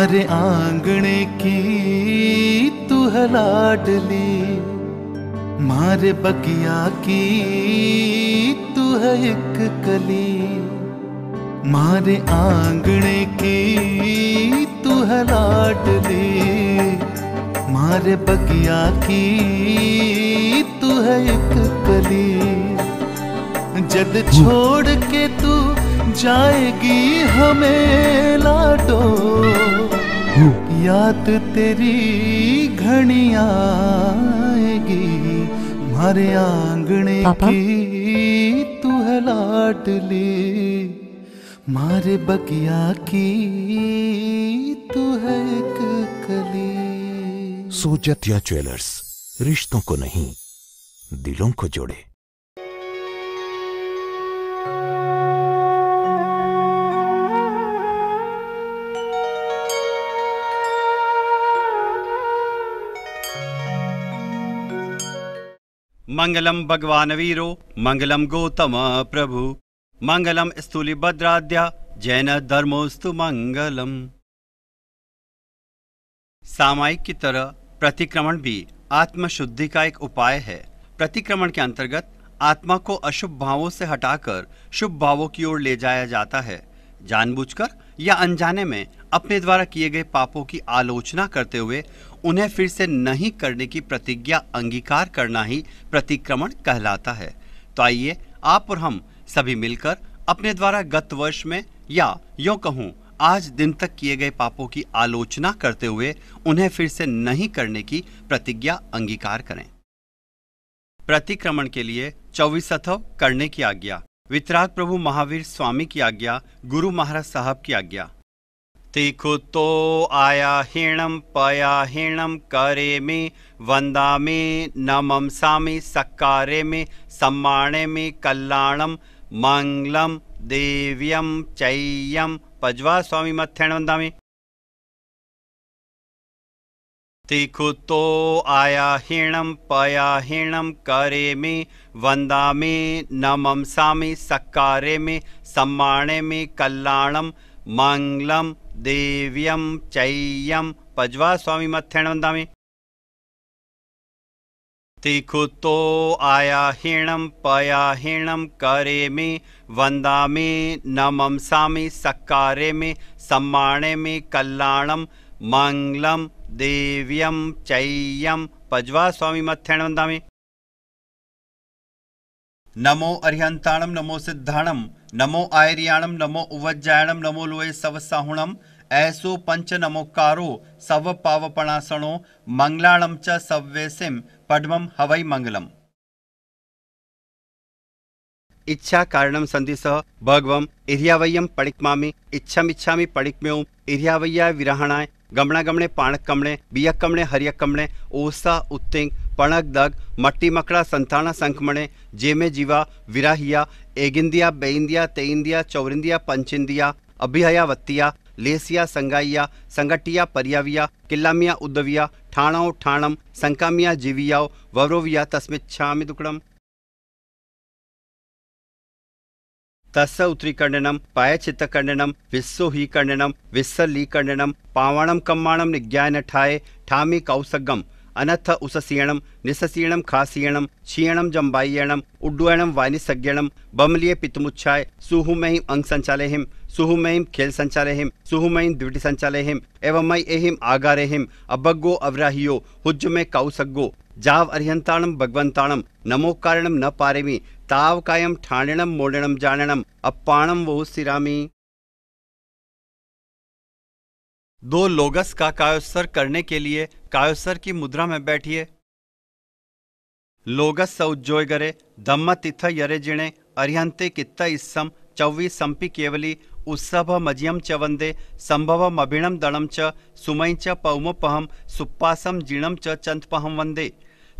हमारे आंगणे की तू है लाडली मारे बगिया की तू है एक कली मारे आंगणे की तू है लाडली मारे बगिया की तू है एक कली जद छोड़ के तू जाएगी हमें लाडो हम्म। याद तेरी घड़िया आएगी मारे आंगणे की तू है लाडली मारे बगिया की तू है एक कली सोजतिया ज्वेलर्स रिश्तों को नहीं दिलों को जोड़े मंगलम भगवान वीरो मंगलम गौतम प्रभु मंगलम स्थूलिभद्राद्या धर्मोस्तु मंगलम सामायिक की तरह प्रतिक्रमण भी आत्मशुद्धि का एक उपाय है प्रतिक्रमण के अंतर्गत आत्मा को अशुभ भावों से हटाकर शुभ भावों की ओर ले जाया जाता है जानबूझकर या अनजाने में अपने द्वारा किए गए पापों की आलोचना करते हुए उन्हें फिर से नहीं करने की प्रतिज्ञा अंगीकार करना ही प्रतिक्रमण कहलाता है तो आइए आप और हम सभी मिलकर अपने द्वारा गत वर्ष में या यो कहूँ आज दिन तक किए गए पापों की आलोचना करते हुए उन्हें फिर से नहीं करने की प्रतिज्ञा अंगीकार करें प्रतिक्रमण के लिए चौबीस अथव करने की आज्ञा वितराग प्रभु महावीर स्वामी की आज्ञा गुरु महाराज साहब की आज्ञा तिखुतो आयाहीणं पयाहिणं करेमि वन्दामि नमंसामि सम्माणे मे कल्याणं मङ्गलं देव्यं चैयं पज्वा स्वामीमथ्याण वन्दामि तिखुतो आयाहिणं पयाहिणं करेमि वन्दामि नमंसामि सम्माणे मे कल्याणं मङ्गलं ದಿವ್ಯಂ ಚೈಯಂ ಪಜ್ವಾ ಸ್ವಾಮಿ ಮಥೇಣ ವಂದಾಮಿ ತಿಖುತೋ ಆಯಾಹೀಣಂ ಪಯಾಹೀಣಂ ಕರೆಮಿ ವಂದಾಮಿ ನಮಂಸಾಮಿ ಸಕ್ಕಾರೆಮಿ ಸಮ್ಮಾಣೆಮಿ ಕಲ್ಯಾಣಂ ಮಂಗಳಂ ದಿವ್ಯಂ ಚೈಯಂ ಪಜ್ವಾ ಸ್ವಾಮಿ ಮಥೇಣ ವಂದಾಮಿ ನಮೋ ಅರಿಹಂತಾಣಂ ನಮೋ ಸಿದ್ಧಾಣಂ ನಮೋ ಆಯರ್ಯಾಣಂ ನಮೋ ಉವಜ್ಜಾಯಣಂ ನಮೋ ಲೋಯ ಸವಸಾಹುಣಂ ऐसो पंच नमोकारो सव पावपणासणो मङ्गलाणं च सव्वेसिं पद्मं हवई मंगलम इच्छा कारणम संधि सह भगवम इरियावय्यम इच्छा इच्छा पड़िकम्योम इरियावय्या विराहणाय गमणा गमणे पाण कमणे बियक कमणे हरिय कमणे ओसा उत्तिंग पणक दग मट्टी मकड़ा संताना संकमणे जेमे जीवा विराहिया एगिंदिया बेइंदिया तेइंदिया चौरिंदिया पंचिंदिया अभिहया वत्तिया लेसिया संगाइया संगटिया परियाविया किलामिया उद्दविया ठाणाओ ठाणम संकामिया जीवियाओ वरोविया तस्मिच्छामि दुकड़म तस् उतरीकर्णनम पायचित्तकर्णनम विस्सो ही कर्णनम विस्सली कर्णनम पावाणम कम्माणम निज्ञान ठाए ठामी कौसगम अनथ उससीयणम निससीयणम खासीयणम छीयणम जम्बाइयणम उड्डुयणम वानिसज्ञणम बमलिय पितमुच्छाय सुहुमहिम अंग संचाले हिम ಸುಹುಮೈಂ ಖೇಲ್ ಸಂಚಾಲೆಹಿಂ ಸುಹುಮೈಂ ದ್ವಿಟಿ ಸಂಚಾಲೆಹಿಂ ಎವಮೈ ಎಹಿಂ ಆಗಾರೆಹಿಂ ಅಬ್ಬಗ್ಗೋ ಅವ್ರಾಹಿಯೋ ಹುಜ್ಜುಮೆ ಕೌಸಗ್ಗೋ जाव अरिहंताणम भगवंताणम नमो कारणम न पारेमी ताव कायम ठाणिणम मोड़णम जाणणम अपाणम वो सिरामी दो लोगस का कायोत्सर करने के लिए कायोत्सर की मुद्रा में बैठिए लोगस उज्जोय गरे दम्म तिथ यरे जिणे अरिहंते कित्ता इस्सम चौवी संपी केवली उत्सव च वंदे संभव दणम च सुमय च पौमोपहम सुप्पासम जीर्णम च चंतपहम वंदे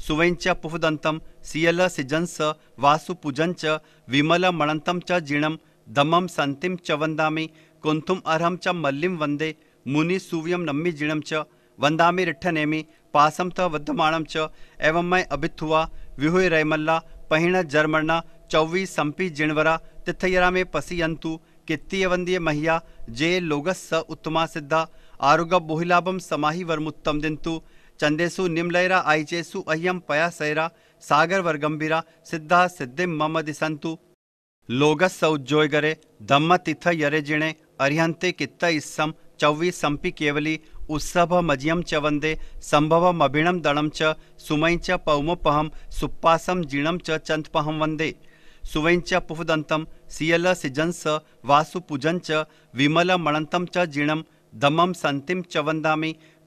सुवैं च पुहदंतम सियल सिजंस वासुपूजन च विमल मणंतम च जीर्णम दमम संतिम च वंदामि कुंथुम अर्हम च मल्लिम वंदे मुनि नम्मी जीणम च वंदामि रिठनेमि पासम त वद्धमाणम च एवं मैं अभिथुआ विहुय रैमल्ला पहिण जर्मणा चौवी संपी जिणवरा तिथयरा मे पसियंतु कित्तीय वंदीय महिया जे लोगस स उत्तमा सिद्धा आरोग्य बोहिलाभम समाही वर्मुत्तम दिंतु चंदेशु निम्लैरा आईचेसु अय्यम पया सैरा सागर वर्गम्बिरा सिद्धा सिद्धिम मम दिसंतु लोगस स उज्जोय गरे धम्म तिथ यरे जिणे अरिहंते कित्त इसम चौवी संपि केवली उत्सभ मजियम च वंदे संभव मभिणम दणम च सुमय च पौमोपहम सुप्पासम जीणम च चंतपहम वंदे सुवैंच पुफुदन्तं सीयल सिजंस विमलमणन्तं च जीणम दमम सतीम च वंदा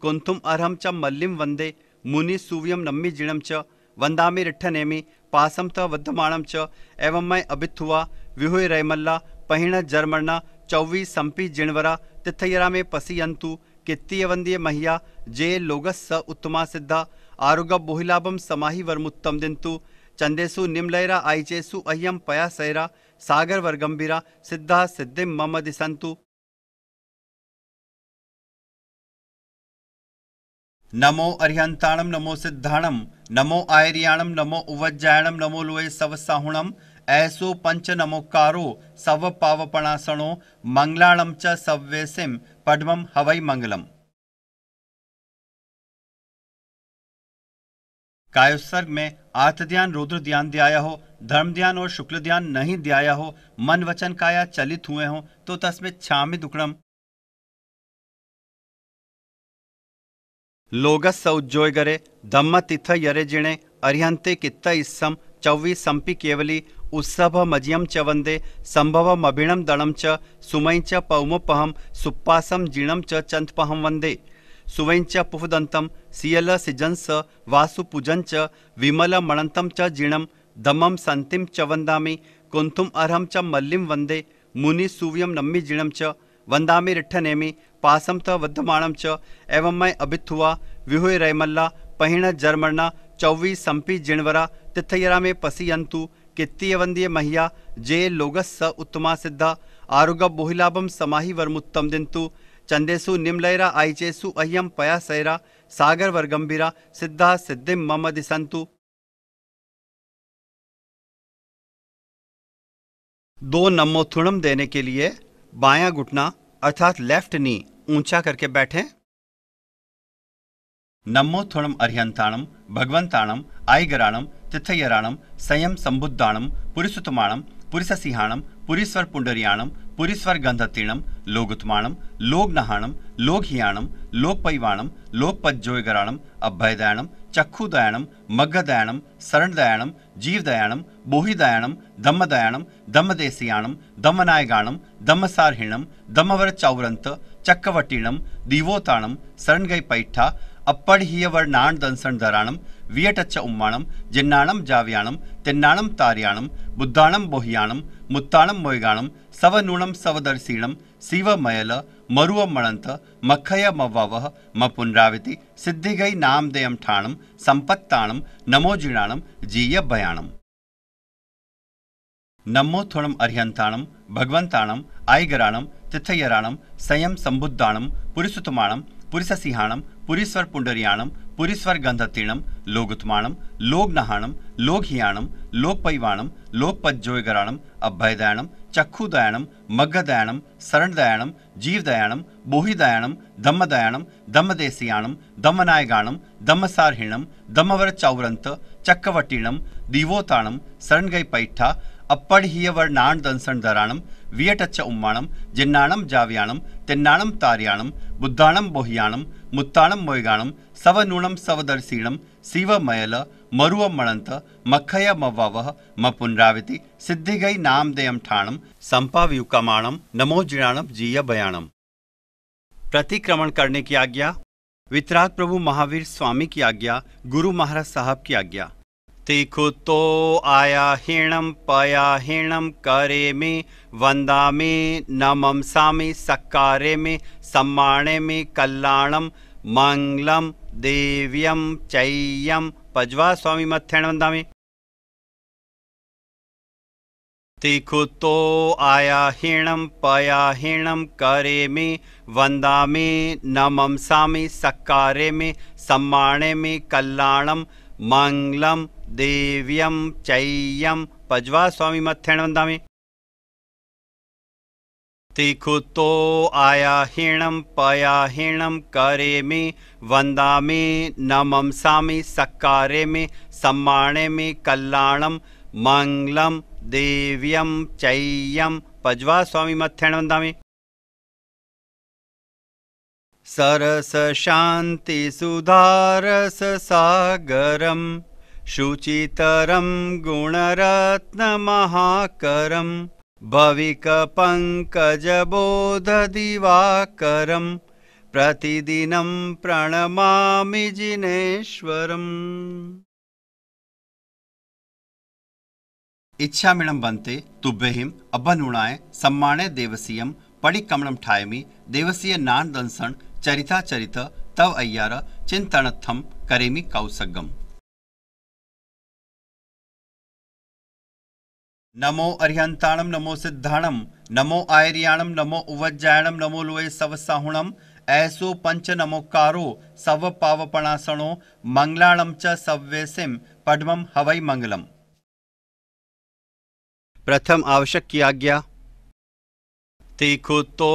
कुंथुम अर्म च मल्लिं वन्दे मुनिसूव्यं नम्मी जीणम च वन्दामि रिट्ठनेमि पास त वद्धमाणं च एवं मय अभिथुआ विहुय रैमल्ला पहिण जर्मण्णा चौवी संपी जिणवरा तिथयरा मे पसीयंतु कित्तीय वंदे महिया जे लोगस्स स उत्तमा सिद्धा आरोग्य बोहिलाभम समाहि वर्मुत्तम दिंतु चंदेसु निम्लैरा आईचेसु अह्यम पया सैरा सागर वर्गम्बिरा सिद्धा सिद्धि मम दिशंतु नमो अर्यंताणम नमो सिद्धाणम नमो आयरियाणम नमो उवज्जायणम नमो लुए सव साहुणम ऐसो पंच नमोकारो सव पावपणासणो मंगलाणम च सव्यसिम हवई मंगलम कायोत्सर्ग में ध्यान रुद्र ध्यान दियाया हो धर्म ध्यान और शुक्ल ध्यान नहीं दियाया हो मन वचन काया चलित हुए हो तो तस्में छामी दुकड़म लोगस उज्जोय गरे धम्म तिथ यरे जिणे अरिहंते कित्त इसम चौवी संपी केवली उत्सव मजियम च वंदे संभव मभिणम दणम च सुमय च पौमोपहम सुप्पासम जीणम च चंतपहम वंदे सुवैञ्च पुफुदन्तं सियलसिजंस वासुपूजञ्च विमलमणन्तं च जीणम दमं सन्तिं च वन्दामि कुन्तुम् अर्हं च वंदे वन्दे मुनिसूव्यं नम्मी जीणम च वन्दामि रिठ्ठनेमि पासं त वद्धमाणं च एवं मय अभिथुवा विहुय रैमल्ला पहिण जर्मणा चौवी संपी जिणवरा तिथयरा मे पसियन्तु कित्तीय वंदीय महिया जे लोगस स उत्तमा सिद्धा आरोग्य बोहिलाभम समाहि वर्मुत्तम दिंतु चंदेसु निम्लैरा आईचेसु अह्यम पया सैरा सागर वर्गम्बिरा सिद्धा सिद्धिम मम दिशंतु दो नमोथुणम देने के लिए बाया घुटना अर्थात लेफ्ट नी ऊंचा करके बैठें नमोथुणम अर्यंताणम भगवंताणम आयगराणम तिथयराणम संयम संबुद्धाणम पुरुषोत्तमाणम सिंहाणम पुरीश्वर पुंडरियाणम पुरीश्वर गंधतीणम लोगुत्माणम लोग नहाणम लोग हियाणम लोक पैवाणम लोक पज्जोयगराणम अभयदयाणम चक्षुदयाणम मग्गदयाणम शरणदयाणम जीवदयाणम बोहिदयाणम दम्मदयाणम दम्मदेशियाणम दम्मनायगाणम दम्मसारहिणम दम्मवर चौरंत चक्कवटीणम दिवोताणम शरणगई पैठा अपड़हीयवर्णाण दंसन धराणम वियटच्च उम्माणम जिन्नाणम जाव्याणम तिन्नाणम तार्याणम बुद्धाणम बोहियाणम मुत्ताणम मोयगाणम ಸವನುಣಂ ಸವದರ್ಶೀಣಂ ಶಿವಮಯಲ ಮರುವ ಮಳಂತ ಮಖಯ ಮವ್ವವಹ ಮ ಪುನರಾವತಿ ಸಿದ್ಧಿಗೈ ನಾಮದೇಯಂ ಠಾಣಂ ಸಂಪತ್ತಾಣಂ ನಮೋಜಿಣಾಣಂ ಜೀಯ ಭಯಾಣಂ ನಮ್ಮೋಥೋಣಂ ಅರ್ಹಂತಾಣಂ ಭಗವಂತಾಣಂ ಆಯ್ಗರಾಣಂ ತಿಥಯ್ಯರಾಣಂ ಸಂಯಂ ಸಂಬುದ್ಧಾಣಂ ಪುರಿಸುತುಮಾಣಂ पुरीससिहाणम पुरीस्वर पुंडरियाणम पुरीस्वर गंधतीणम लोगुतमाणम लोगनहाणम लोगहियाणम लोकपैवाणम लोकपज्जोयगराणम अभयदयाणम चखुदयाणम मग्गदयानम शरणदयानम जीवदयाणम बोहिदयाणम दमदयाणम दम्मदेशियाणम दम्मनायगाणम दम्मसारहिणम दम्मवर चौरंत चक्कवटीणम दिवोताणम शरणगई पैठा अप्पड़ियवर नाण दंसन धराणम वियटच्च उम्माणम जिन्नाणम जाव्याणम तिन्नाणम तार्याणम बुद्धाणम बोहियाणम मुत्ताणम मोयगाणम सवनूणम सवदर्शीणम शिवमयल ಮರುವ मखय ಮಕ್ಕಯ मपुनरावती ಮ ಪುನರಾವತಿ ठाणम संपाव ಠಾಣಂ नमो ನಮೋಜಿಣಾಣಂ जीय बयाणम प्रतिक्रमण करने की आज्ञा वितराग प्रभु महावीर स्वामी की आज्ञा गुरु महाराज साहब की आज्ञा तीखु तो आया हिणम पया हिणम करे मे वंदा मे नमम में सक्कारे मे सम्माणे मे कल्याणम मंगलम देव्यम चैयम पजवा स्वामी मत्थेण वंदावे तिखुतो आया हिणम पया हिणम करे में वंदा में नमसा में सकारे में सम्माणे में कल्याणम मंगलम देव्यम चैयम पजवा स्वामी मत्थेण वंदा तिखुतो आयाहिणं पयाहिणं करेमि वन्दामि नमंसामि सकारेमि सम्मानेमि कल्याणं मङ्गलं देव्यं चैयं पज्वा स्वामी मथ्यण वन्दामि सरसशान्तिसुधारससागरं शुचितरं गुणरत्नमहाकरम् भविकपङ्कजबोधदिवाकरं प्रतिदिनं प्रणमामि जिनेश्वरम् इच्छामिणं वन्ते तुभ्यहिं अभनुणाय सम्माणे देवसीयं पडिकमलं ठायमि देवसीय नान्दंसन् चरिताचरित तव अय्यार चिन्तनत्थं करेमी कौसगम् नमो अर्यंताणम नमो सिद्धाणम नमो आयरियाणम नमो उवज्जायणम नमो लोए सव साहुणम ऐसो पंच नमोकारो सव पावपणासणो मंगलाणम च सव्यसिम पद्मम हवई मंगलम प्रथम आवश्यक की आज्ञा तिखुतो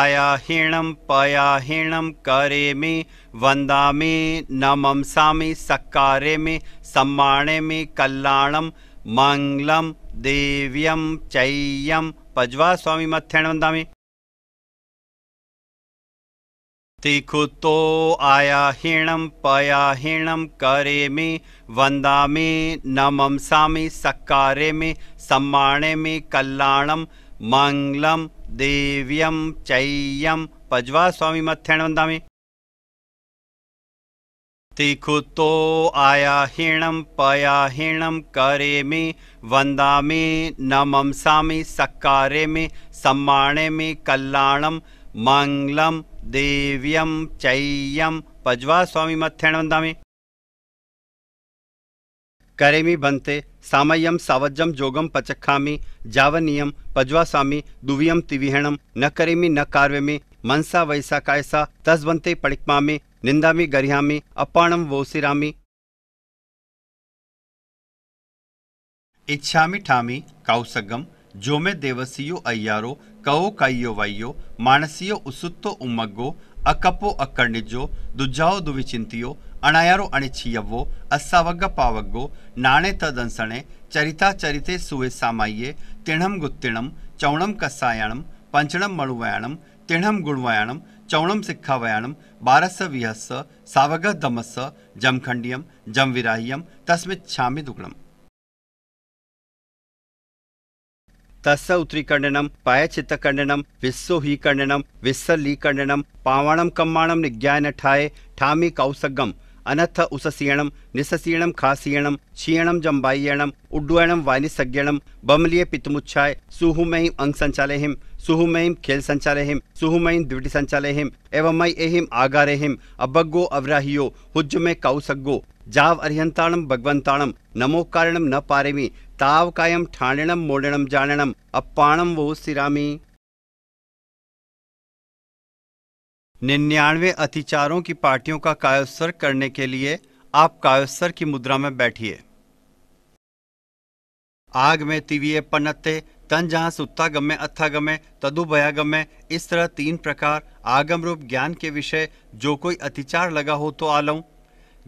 आयाहीणम पयाहीणम करे में वंदा में नममसा में सकारे में सम्माणे में कल्याणम मंगलम पज्वा दिव्यं चैयं पज्वास्वामिमथ्येण वन्दामि तिखुतो आयाहीणं पयाहीणं करेमि वन्दामि नमंसामि सकारेमि सम्माणेमि कल्याणं मङ्गलं पज्वा स्वामी पज्वास्वामिमथ्येण वन्दामि तिखुतो पया हिणम करे मे नमंसा नमंसामि सकारे मे सम्माणे मे कल्याणम मंगलम देव्यम चैयं पजवा स्वामी मथ्यण करे करेमी बंते सामयम सावज्जम जोगम मे जावनियम पज्वा स्वामी दुवियम तिविहणम न मे न कार्य में मनसा वैसा कायसा तस बनते पड़िक्मा में నిందామి గర్హామి అప్పాణం వోసిరామి ఇచ్చామి ఠామి కౌసగం జోమే దేవసియో అయ్యారో కవో కయ్యో వయ్యో మానసియో ఉసుత్తో ఉమ్మగ్గో అక్కపో అక్కడిజో దుజ్జావో దువిచింతియో అణయారో అణిచియవ్వో అస్సవగ్గ పావగ్గో నాణే తదంసణే చరితా చరితే సువే సామయ్యే తిణం గుత్తిణం చౌణం కస్సాయాణం పంచడం మణువయాణం తిణం గుణవయాణం చౌణం సిక్ఖావయాణం बारह स विहस सावग दमस जमखंडियम जमविराह्यम तस्मित छामि दुग्णम तस् उत्तरीकर्णनम पायचित्तकर्णनम विस्सो ही कर्णनम विस्सली कर्णनम पावाणम कम्माणम निज्ञायन ठाए ठामी कौसगम अनथ उससीयणम निससीणम खासीणम क्षीयणम जम्बाइयणम उड्डयणम वायनिसज्ञणम बमलिय पितमुच्छाय सुहुमहिम अंग संचालयम ಸುಹುಮೈಂ खेल ಸಂಚಾಲೆಹಿಂ ಸುಹುಮೈಂ द्विट ಸಂಚಾಲೆಹಿಂ एवमय ಎಹಿಂ ಆಗಾರೆಹಿಂ अबग्गो अव्राहियो ಹುಜ್ಜುಮೆ ಕೌಸಗ್ಗೋ जाव अरिहंताणम भगवंताणम नमो कारणम न पारेमी ताव कायम ठाणिणम मोड़िणम जाणिणम अपाणम वो सिरामी निन्यानवे अतिचारों की पार्टियों का कायोत्सर करने के लिए आप कायोत्सर की मुद्रा में बैठिए आग में तिवीय पनते तन जहाँ सुत्ता गम्य अत्था सुत्तागम्य अथागम्य गम्य इस तरह तीन प्रकार आगम रूप ज्ञान के विषय जो कोई अतिचार लगा हो तो आलऊ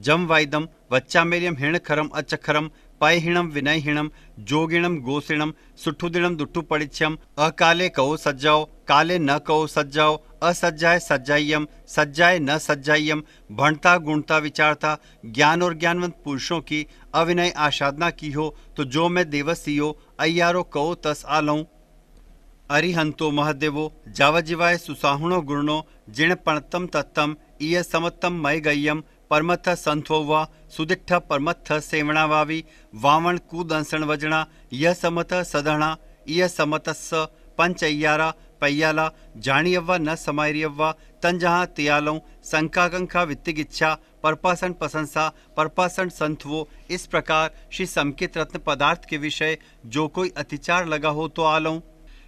जम वाइदम वच्चामेरियम हिण खरम अचखरम पय हिणम विनय हिणम जोगिणम गोसिणम सुठुदिणम दुट्ठु परिचयम अकाले कहो सज्जाओ काले न कहो सज्जाओ असज्जाय सज्जाइयम सज्जाय न सज्जाइयम भणता गुणता विचारता ज्ञान और ज्ञानवंत पुरुषों की अविनय आसाधना की हो तो जो मैं देवसी हो अय्यारो कौ तस आलों अरिहंतो महदेवो जावजिवाय सुसाहुणो गुणो जिण पणतम तत्तम इय समतम मय गय्यम परमथ संथो वा सुदिठ परमथ सेवणा वावी वावण कुदंसण वजणा य समत सदणा इय समतस पंच पैयाला जाणियव्वा न समायरियव्वा तंजहा तियालों संकागंखा वित्तिगिच्छा परपासन प्रशंसा परपासन संतवो इस प्रकार श्री समकित रत्न पदार्थ के विषय जो कोई अतिचार लगा हो तो आ लो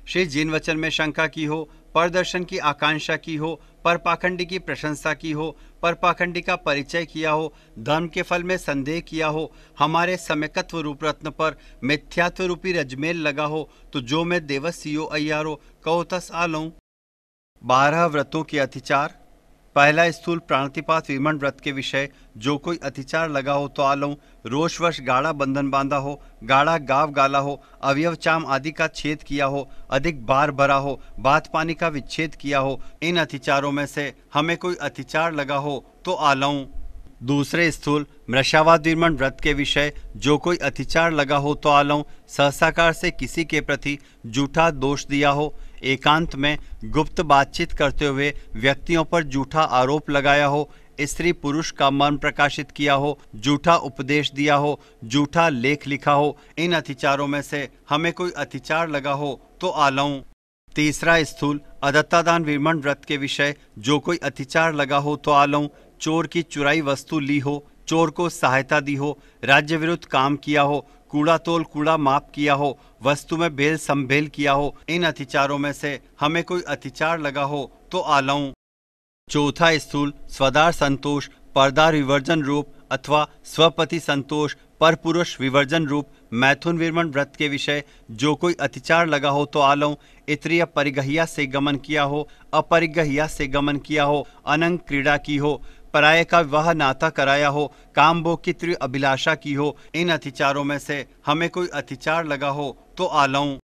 श्री जिन वचन में शंका की हो परदर्शन की आकांक्षा की हो पर पाखंडी की प्रशंसा की हो पर पाखंडी का परिचय किया हो धर्म के फल में संदेह किया हो हमारे समयकत्व रूप रत्न पर मिथ्यात्व रूपी रजमेल लगा हो तो जो मैं देवस्यो अयारो कहो तस आलो बारह व्रतों के अतिचार पहला स्थूल प्राणतिपात विमन व्रत के विषय जो कोई अतिचार लगा हो तो आलो रोषवश गाढ़ा बंधन बांधा हो गाढ़ा गाव गाला हो अवयव चाम आदि का छेद किया हो अधिक बार भरा हो बात पानी का विच्छेद किया हो इन अतिचारों में से हमें कोई अतिचार लगा हो तो आलाऊं दूसरे स्थूल विमन व्रत के विषय जो कोई अतिचार लगा हो तो आलौ सहसाकार से किसी के प्रति जूठा दोष दिया हो एकांत में गुप्त बातचीत करते हुए व्यक्तियों पर जूठा आरोप लगाया हो स्त्री पुरुष का मन प्रकाशित किया हो जूठा उपदेश दिया हो जूठा लेख लिखा हो इन अतिचारों में से हमें कोई अतिचार लगा हो तो आलाऊ तीसरा स्थूल अदत्तादान विमन व्रत के विषय जो कोई अतिचार लगा हो तो आलाऊ चोर की चुराई वस्तु ली हो चोर को सहायता दी हो राज्य विरुद्ध काम किया हो कूड़ा तोल कूड़ा माप किया हो वस्तु में बेल संभेल किया हो इन अतिचारों में से हमें कोई अतिचार लगा हो तो आलाऊ चौथा स्थूल स्वदार संतोष पर्दार विवर्जन रूप अथवा स्वपति संतोष पर पुरुष विवर्जन रूप मैथुन विरमण व्रत के विषय जो कोई अतिचार लगा हो तो आलो इत्रिय परिगहिया से गमन किया हो अपरिगहिया से गमन किया हो अनंग क्रीड़ा की हो पराये का विवाह नाता कराया हो काम भोग की तीव्र अभिलाषा की हो इन अतिचारों में से हमें कोई अतिचार लगा हो तो आलाऊ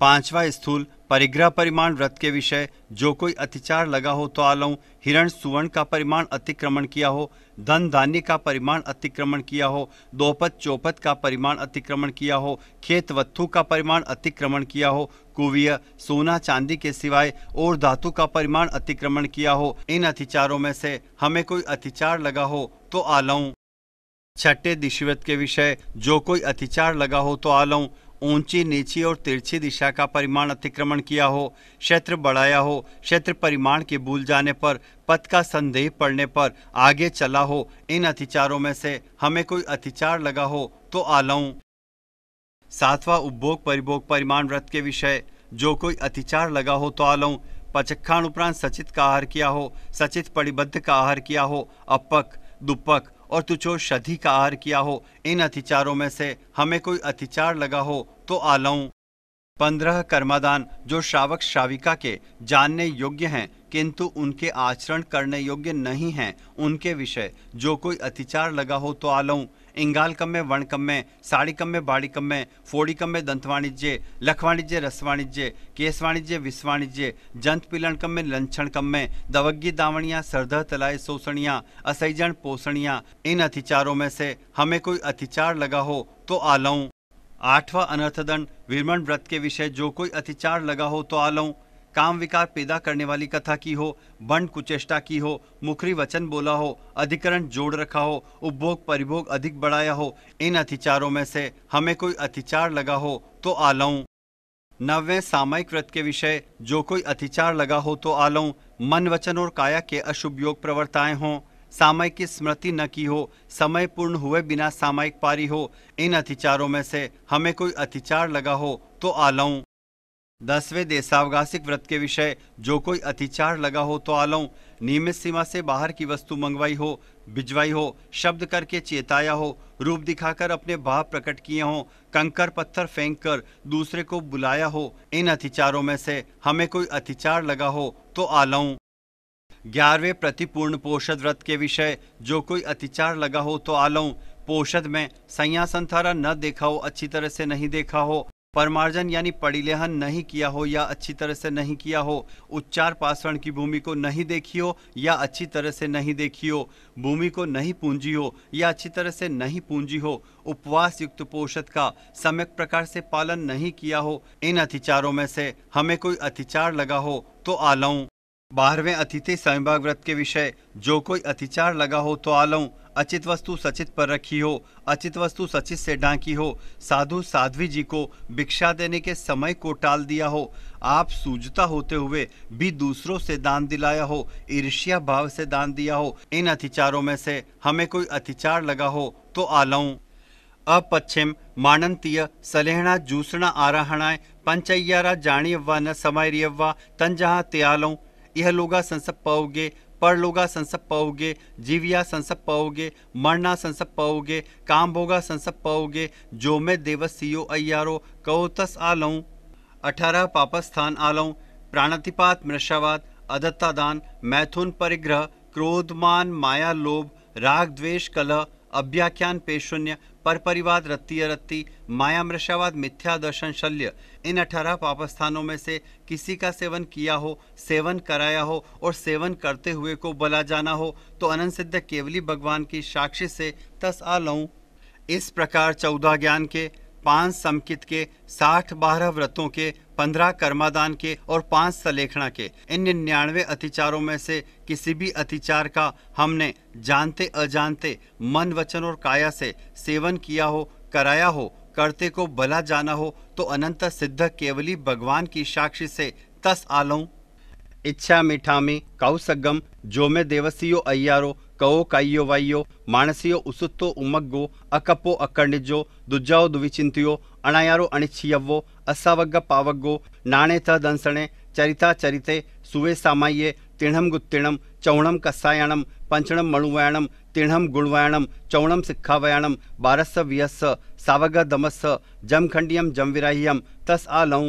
पांचवा स्थूल परिग्रह परिमाण व्रत के विषय जो कोई अतिचार लगा हो तो आलो हिरण सुवर्ण का परिमाण अतिक्रमण किया हो धन धान्य का परिमाण अतिक्रमण किया हो दोपत चौपत का परिमाण अतिक्रमण किया हो खेत वत्थु का परिमाण अतिक्रमण किया हो कुविय सोना चांदी के सिवाय और धातु का परिमाण अतिक्रमण किया हो इन अतिचारों में से हमें कोई अतिचार लगा हो तो आलो छठे दिशव्रत के विषय जो कोई अतिचार लगा हो तो आलो ऊंची नीची और तिरछी दिशा का परिमाण अतिक्रमण किया हो क्षेत्र बढ़ाया हो क्षेत्र परिमाण के भूल जाने पर पथ का संदेह पड़ने पर आगे चला हो इन अतिचारों में से हमें कोई अतिचार लगा हो तो आलाऊ सातवा उपभोग परिभोग परिमाण व्रत के विषय जो कोई अतिचार लगा हो तो आलाऊ पचखान उपरांत सचित का आहार किया हो सचित परिबद्ध का आहार किया हो अपक दुपक और तुझो शधि का आहार किया हो इन अतिचारों में से हमें कोई अतिचार लगा हो तो आलाऊ पंद्रह कर्मादान जो श्रावक श्राविका के जानने योग्य हैं किंतु उनके आचरण करने योग्य नहीं हैं उनके विषय जो कोई अतिचार लगा हो तो आलाऊ इंगाल कम में वण कम में साड़ी कम में बाड़ी कम में फोड़ी कम में दंत वाणिज्य लख वाणिज्य रस वाणिज्य केस वाणिज्य विश्व वाणिज्य जंत पिलन कम में लंछण कम में दवग्गी दावणिया सरदह तलाय शोषणिया असैजन पोषणिया इन अतिचारों में से हमें कोई अतिचार लगा हो तो आलऊ आठवां अनर्थदंड विमण व्रत के विषय जो कोई अतिचार लगा हो तो आलऊ काम विकार पैदा करने वाली कथा की हो बंड कुचेष्टा की हो मुखरी वचन बोला हो अधिकरण जोड़ रखा हो उपभोग परिभोग अधिक बढ़ाया हो इन अतिचारों में से हमें कोई अतिचार लगा हो तो आलाऊं नवे सामयिक व्रत के विषय जो कोई अतिचार लगा हो तो आलऊ मन वचन और काया के अशुभ योग प्रवर्ताएं हों सामयिक की स्मृति न की हो समय पूर्ण हुए बिना सामयिक पारी हो इन अतिचारों में से हमें कोई अतिचार लगा हो तो आलऊ दसवें देशावकाशिक व्रत के विषय जो कोई अतिचार लगा हो तो आलो नियमित सीमा से बाहर की वस्तु मंगवाई हो भिजवाई हो शब्द करके चेताया हो रूप दिखाकर अपने भाव प्रकट किए हो कंकर पत्थर फेंक कर दूसरे को बुलाया हो इन अतिचारों में से हमें कोई अतिचार लगा हो तो आलो ग्यारहवें प्रतिपूर्ण पोषद व्रत के विषय जो कोई अतिचार लगा हो तो आलो पोषद में संयासन थारा न देखा हो अच्छी तरह से नहीं देखा हो परमार्जन यानी पड़िलेहन नहीं किया हो या अच्छी तरह से नहीं किया हो उच्चार पाषण की भूमि को नहीं देखी हो या अच्छी तरह से नहीं देखी हो भूमि को नहीं पूंजी हो या अच्छी तरह से नहीं पूंजी हो उपवास युक्त पोषक का सम्यक प्रकार से पालन नहीं किया हो इन अतिचारों में से हमें कोई अतिचार लगा हो तो आलाऊ बारहवें अतिथि स्वयंभाग व्रत के विषय जो कोई अतिचार लगा हो तो आलो अचित वस्तु सचित पर रखी हो अचित वस्तु सचित से ढांकी हो साधु साध्वी जी को भिक्षा देने के समय को टाल दिया हो आप सूझता होते हुए भी दूसरों से दान दिलाया हो ईर्ष्या भाव से दान दिया हो इन अतिचारों में से हमें कोई अतिचार लगा हो तो आलो अपच्छिम माणंतीय सलेहणा जूसणा आराहणाय पंचय्यारा जाणियव्वा न समायरियव्वा तन जहाँ यह लोगा संसप पाओगे पर लोगा संसप पाओगे जीविया संसप पाओगे मरना संसप पाओगे काम भोगा संसप पाओगे जो मैं देवस्यो अय्यारो कौतस लऊँ अठारह पापस्थान लऊँ प्राणतिपात मृषावाद अदत्तादान मैथुन परिग्रह क्रोधमान माया लोभ राग द्वेष कलह अभ्याख्यान पेशून्य परपरिवाद रत्ती रत्ती माया मृषावाद मिथ्या दर्शन शल्य इन अठारह पापस्थानों में से किसी का सेवन किया हो सेवन कराया हो और सेवन करते हुए को बला जाना हो तो अनंत सिद्ध केवली भगवान की साक्षी से तस आ लूँ इस प्रकार चौदह ज्ञान के पांच समकित के साठ बारह व्रतों के पंद्रह कर्मादान के और पांच सलेखना के इन निन्यानवे अतिचारों में से किसी भी अतिचार का हमने जानते अजानते मन वचन और काया से सेवन किया हो कराया हो करते को भला जाना हो तो अनंत सिद्ध केवली भगवान की साक्षी से तस आलो इच्छा मिठामी कौसगम जो में देवसियो अय्यारो कओ काइयो वाइयो मानसियो उसुत्तो उमग्गो अकपो अकर्णिजो दुज्जाओ दुविचिंतियो अनायारो अनिच्छियवो ಅಸ್ಸಾವಗ್ಗ ಪಾವಗ್ಗೋ ನಾಣೇಥ ದಂಸಣೆ ಚರಿತಾ ಚರಿತೆ ಸುವೆ ಸಾಮಾಯೆ ತಿಣಂ ಗುತ್ತಿಣಂ ಚೌಣಂ ಕಸ್ಸಾಯಣಂ ಪಂಚಣಂ ಮಣುವಯಣಂ ತಿಣಂ ಗುಣವಯಣಂ ಚೌಣಂ ಸಿಕ್ಖಾವಯಣಂ ಬಾರಸ್ಸ ವಿಯಸ್ಸ ಸಾವಗ ದಮಸ್ಸ ಜಂಖಂಡಿಯಂ ಜಂವಿರಾಹ್ಯಂ ತಸ್ ಆ ಲೌ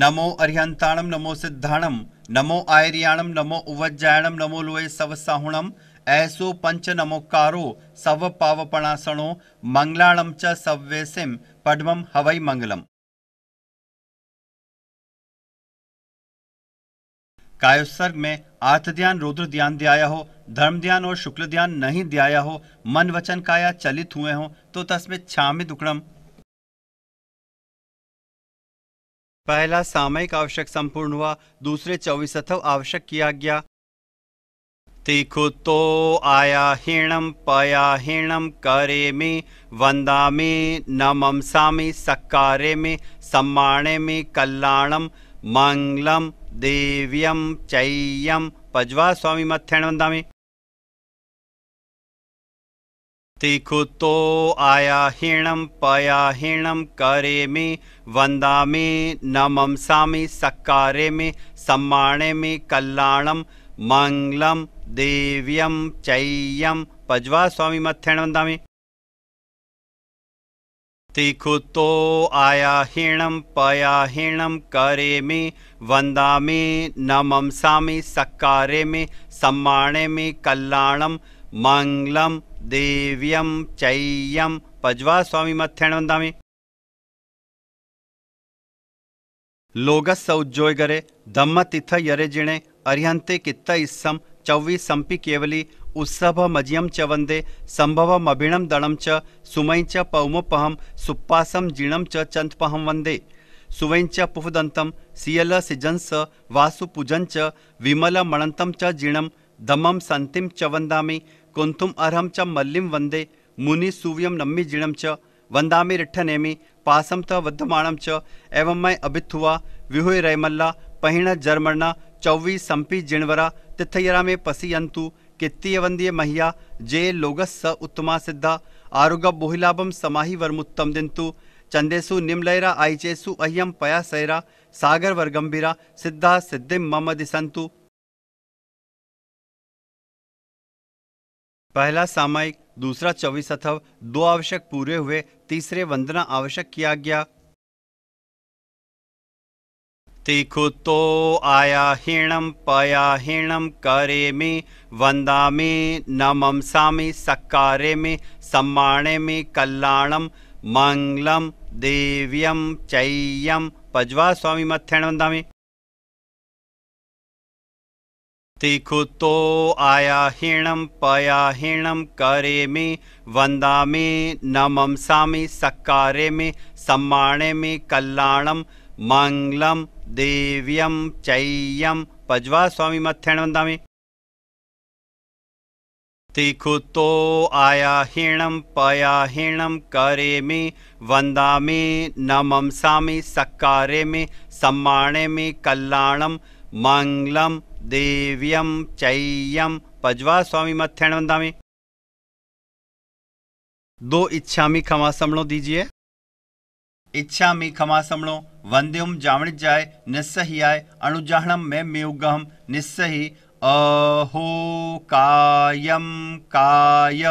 नमो अर्हंताणम नमो सिद्धाणम नमो आयरियाणम नमो उवज्जायणम नमो लोय सवसाहुणम ऐसो पंच नमोकारो सव सवपावपणासणो मंगलाणम च सव्वेसिं पद्मं हवई मंगलम कायोत्सर्ग में आर्थ ध्यान रुद्र ध्यान दियाया हो धर्म ध्यान और शुक्ल ध्यान नहीं दियाया हो मन वचन काया चलित हुए हो तो तस्में छामे दुकड़म पहला सामयिक आवश्यक संपूर्ण हुआ दूसरे चौबीस अथव आवश्यक किया गया तिखुतो आयाहीणं पयाहिणं करेमि वदामि नमंसामि सक्कारेमि सम्माणेमि कल्याणं मङ्गलं देव्यं चय्यं पज्वा स्वामिमथ्यान् वन्दामि तिखुतो आयाहिणं पयाहिणं करेमि वदामि नमंसामि सम्माणे मे कल्याणं मङ्गलं दिव्यं चैयं पज्वास्वामिमथ्येण वन्दामि तिखुतो आयाहीणं पयाहीणं करेमि वन्दामि नमंसामि सकारेमि सम्माणेमि कल्याणं मङ्गलं दिव्यं चैयं पज्वास्वामिमथ्येण वन्दामि लोगस्स उज्जोयगरे धम्मतिथ यरेजिणे अर्हन्ते कित्त इस्सं चौवी संपि केवली उत्सव मज्यम च वंदे संभव अभिणम दणम च सुमय च पौमोपहम सुप्पासम जीर्णम च चंतपहम वंदे सुवैञ्च पुफदन्तं सियलसिजंस वासुपूजञ्च विमलमणन्तं च जीणम दमं सन्तिं च वन्दामि कुन्तुम् अर्हं च मल्लिं वन्दे मुनिसूव्यं नम्मी जीर्णं च वन्दामि रिठ्ठनेमि पासं त वद्धमाणं च एवं मय अभिथुवा विहुयरैमल्ला पहिणजर्मण्णा चौवी संपी जिणवरा तिथयरा में पसियंतु कित्तीयवंदीय महिया जे लोगस स उत्तमा सिद्धा आरुग बोहिलाभम समाहि वर्मुत्तम दिंतु निम्लैरा आईचेसु आइचेसु पया पयासैरा सागर वर्गम्बिरा सिद्धा सिद्धि मम दिसंतु पहला सामायिक दूसरा चौबीस अथव दो आवश्यक पूरे हुए तीसरे वंदना आवश्यक किया गया तिकुतो आयाहिणं पयाहिणं करेमि वन्दामि नमंसामि सकारेमि सम्माणेमि कल्याणं मङ्गलं देव्यं चय्यं पज्वा स्वामिमथ्यान् वन्दामि तिखुतो आयाहिणं पयाहिणं करेमि वन्दामि नमंसामि सकारेमि सम्माणेमि कल्याणं मङ्गलं स्वामी मथ्याण वंदा तिखु तो दिव्यं चैयं मे वन्दामि तिखुतो आयाहीणं पयाहीणं करेमि वन्दामि नमंसामि सकारेमि सम्माणेमि कल्याणं पजवा स्वामी मथ्याण वंदा वन्दामि दो इच्छामी खमा सम्णो दीजिए इच्छामि खमासमणो वंद्युम जाय निस्सहियाय अणुजाहणम मे म्यूगहम निस्सहि अहो कायम काय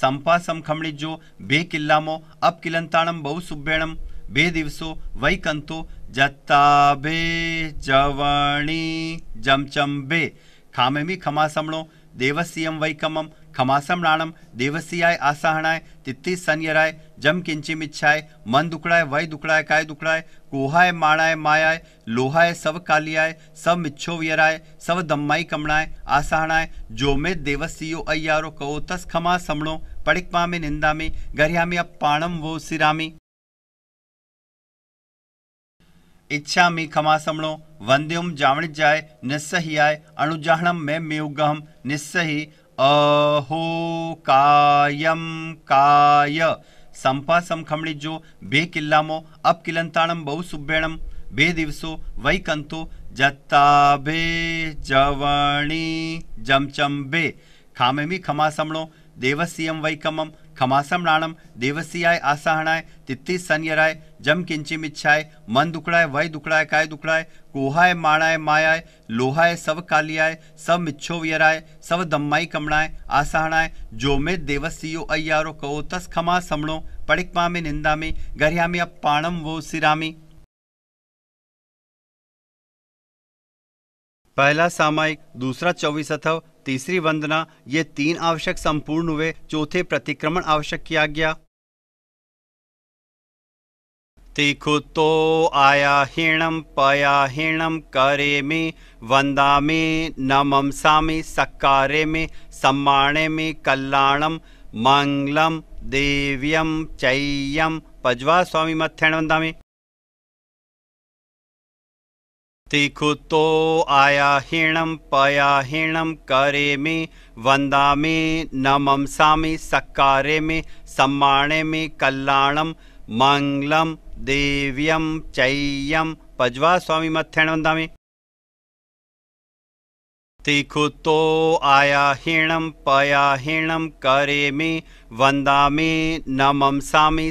संपासम खमणिजो बे किल्लामो अब किलंताणम बहु सुब्बेणम बे दिवसो वैकंतो जत्ताबे जवणी मी खामेमी समणो देवसीयम वैकमम खमासमणाणम देवसियाय आसाहणाय तित्ति संयराय जम किंचिम इच्छाय मन दुखड़ाए वय दुखड़ाए काय दुखड़ाए कोहाय माणाय मायाय लोहाय सब कालियाय सब मिच्छो वियराय सब दम्माई कमणाय आसाणाय जो में देवस्यो अय्यारो कहो तस खमा समणो पड़िक्मा में निंदा में गरिया में अपाणम वो सिरामी इच्छा मी समणो वंद्यम जावण जाय निस्सहियाय अणुजाहणम मे मेयुगहम निस्सहि अहो कायम काय સંપા સમખમણી જો બે કિલ્લામો અપકિલંતાણમ બહુ સુબ્બેણમ બે દિવસો વૈકંતો જત્તાભે જવણી જમચંબે ખામેમી ખમાસમણો દેવસ્યમ વૈકમમ खमासम राणम देवस्याय आसाहणाय तित्ती सन्यराय जम किंचिमिच्छाय मन दुखड़ाय वय दुखड़ाय काय दुखड़ाय कोहाय माणाय मायाय लोहाय सब कालियाय सब मिच्छोवियराय सब दम्माई कमणाय आसाहणाय जो में देवसियो अय्यारो कहो तस खमा समणो पड़िक्मा में निंदा में गरियामी में अपाणम वो सिरामी पहला सामायिक दूसरा चौबीस अथव तीसरी वंदना ये तीन आवश्यक संपूर्ण हुए चौथे प्रतिक्रमण आवश्यक किया तो आया हिणम पया हिणम करे मे वंदा मे नमसा सामी सकारे मे सम्माणे मे कल्याणम मंगलम देव्यम चैयम पजवा स्वामी मथ्यण वंदा में तिखुतो आयाहीणं पयाहिणं करेमि वदामि नमंसामि सक्कारेमि सम्माणेमि कलाणं मङ्गलं देव्यं चै्यं पज्वा स्वामिमथ्यान् वन्दामि तिखुतो आयाहीणं पयाहिणं करेमि वदामि नमंसामि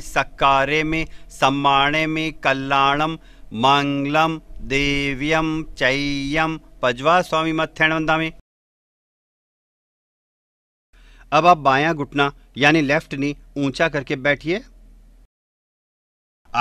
सम्माणे मे कल्याणं मंगलम देव्यं चय्यम पजवा स्वामी वंदा में अब आप बायां घुटना यानी लेफ्ट नी ऊंचा करके बैठिए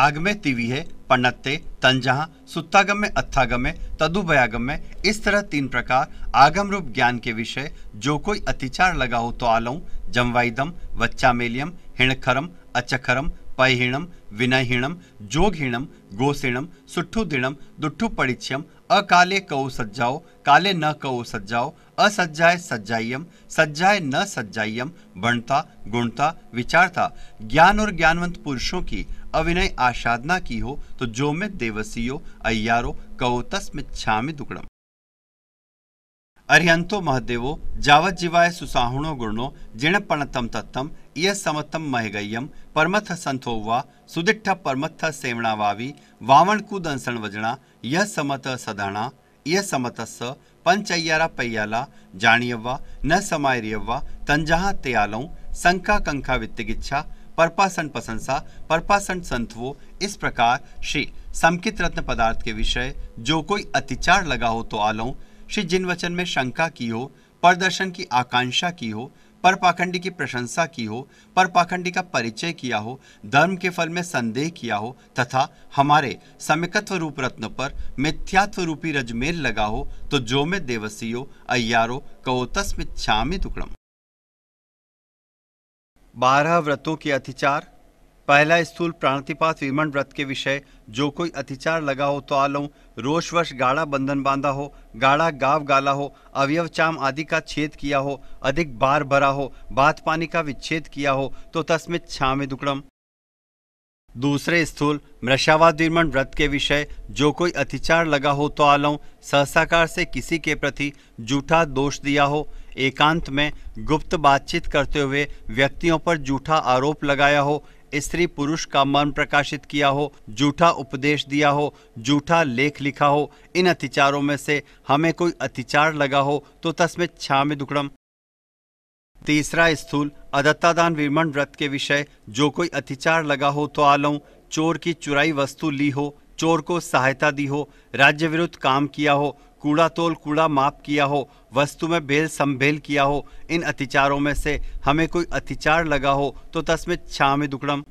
आग में तिवी है पन्नते तंजहा सुत्तागम्य तदुभयागम में इस तरह तीन प्रकार आगम रूप ज्ञान के विषय जो कोई अतिचार लगा हो तो आलो जमवाइदम वच्चामेलियम हिणखरम अचखरम पैहिणम विनयहीणम जोगहीणम गोसेणम सुट्ठु दिणम दुट्ठु परिच्यम अकाले कौ सज्जाओ काले न कौ सज्जाओ असज्जाय सज्जायम सज्जाय न सज्जाइयम बणता गुणता विचारता ज्ञान और ज्ञानवंत पुरुषों की अविनय आसाधना की हो तो जो में देवसियो अय्यारो कौ तस्मित छामि दुकड़म अरिहंतो महदेवो जावज्जीवाय सुसाहुणो गुणो जिणपणतम तत्तम इय समतम महगय्यम परमथ वा सुदिठ परमथ सेवणावावी वावणकुदंसण वजना य समत सदाणा इय समतस पंचय्यारा पय्याला जाणियव्वा न समायरियव्वा तंजहा तेयालौ संका कंखा वित्तिगिच्छा परपासन प्रशंसा परपासन संतवो इस प्रकार श्री समकित रत्न पदार्थ के विषय जो कोई अतिचार लगा हो तो आलों श्री जिन वचन में शंका की हो परदर्शन की आकांक्षा की हो पर पाखंडी की प्रशंसा की हो पर पाखंडी का परिचय किया हो धर्म के फल में संदेह किया हो तथा हमारे समिकत्व रूप रत्न पर मिथ्यात्व रूपी रजमेल लगा हो तो जो में देवसीयो अयारो कहो तस्मित छामी टुकड़म बारह व्रतों के अतिचार पहला स्थूल प्राणतिपात विमन व्रत के विषय जो कोई अतिचार लगा हो तो आलो रोषवश गाढ़ा बंधन बांधा हो गाढ़ा गाव गाला हो अवयव चाम आदि का छेद किया हो अधिक बार भरा हो बात पानी का विच्छेद किया हो तो तस्में छामे दुकड़म दूसरे स्थूल मृषावादिर्मण व्रत के विषय जो कोई अतिचार लगा हो तो आलो सहसाकार से किसी के प्रति जूठा दोष दिया हो एकांत में गुप्त बातचीत करते हुए व्यक्तियों पर जूठा आरोप लगाया हो स्त्री पुरुष का मन प्रकाशित किया हो जूठा उपदेश दिया हो जूठा लेख लिखा हो इन अतिचारों में से हमें कोई अतिचार लगा हो तो तस्में छामे दुकड़म तीसरा स्थूल अदत्तादान विमन व्रत के विषय जो कोई अतिचार लगा हो तो आलो चोर की चुराई वस्तु ली हो चोर को सहायता दी हो राज्य विरुद्ध काम किया हो कूड़ा तोल कूड़ा माप किया हो वस्तु में भेल संभेल किया हो इन अतिचारों में से हमें कोई अतिचार लगा हो तो तस्में छामे दुकड़म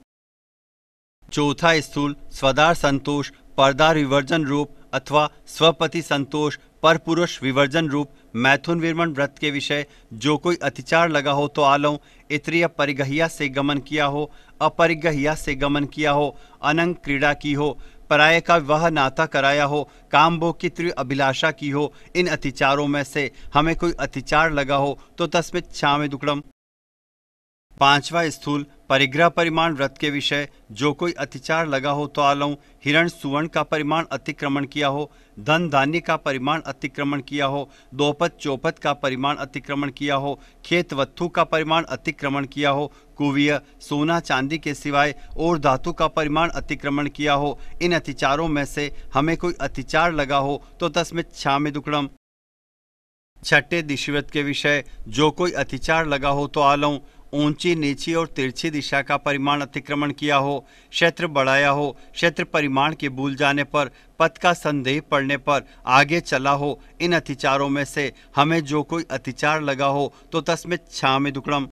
चौथा स्थूल स्वदार संतोष पर्दार विवर्जन रूप अथवा स्वपति संतोष पर पुरुष विवर्जन रूप मैथुन विरमण व्रत के विषय जो कोई अतिचार लगा हो तो आलो इत्रिय परिगहिया से गमन किया हो अपरिगहिया से गमन किया हो अनंग क्रीड़ा की हो पराये का वह नाता कराया हो कामभोग की त्रि अभिलाषा की हो इन अतिचारों में से हमें कोई अतिचार लगा हो तो तस्में छावे दुकड़म पांचवा स्थूल परिग्रह परिमाण व्रत के विषय जो कोई अतिचार लगा हो तो आलो हिरण सुवर्ण का परिमाण अतिक्रमण किया हो धन धान्य का परिमाण अतिक्रमण किया हो दोपत चौपत का परिमाण अतिक्रमण किया हो खेत वत्थु का परिमाण अतिक्रमण किया हो कुविय सोना चांदी के सिवाय और धातु का परिमाण अतिक्रमण किया हो इन अतिचारों में से हमें कोई अतिचार लगा हो तो छा छामे दुकड़म छठे दिशव्रत के विषय जो कोई अतिचार लगा हो तो आलो ऊंची नीची और तिरछी दिशा का परिमाण अतिक्रमण किया हो क्षेत्र बढ़ाया हो क्षेत्र परिमाण के भूल जाने पर पथ का संदेह पड़ने पर आगे चला हो इन अतिचारों में से हमें जो कोई अतिचार लगा हो तो तस्में छामे दुकड़म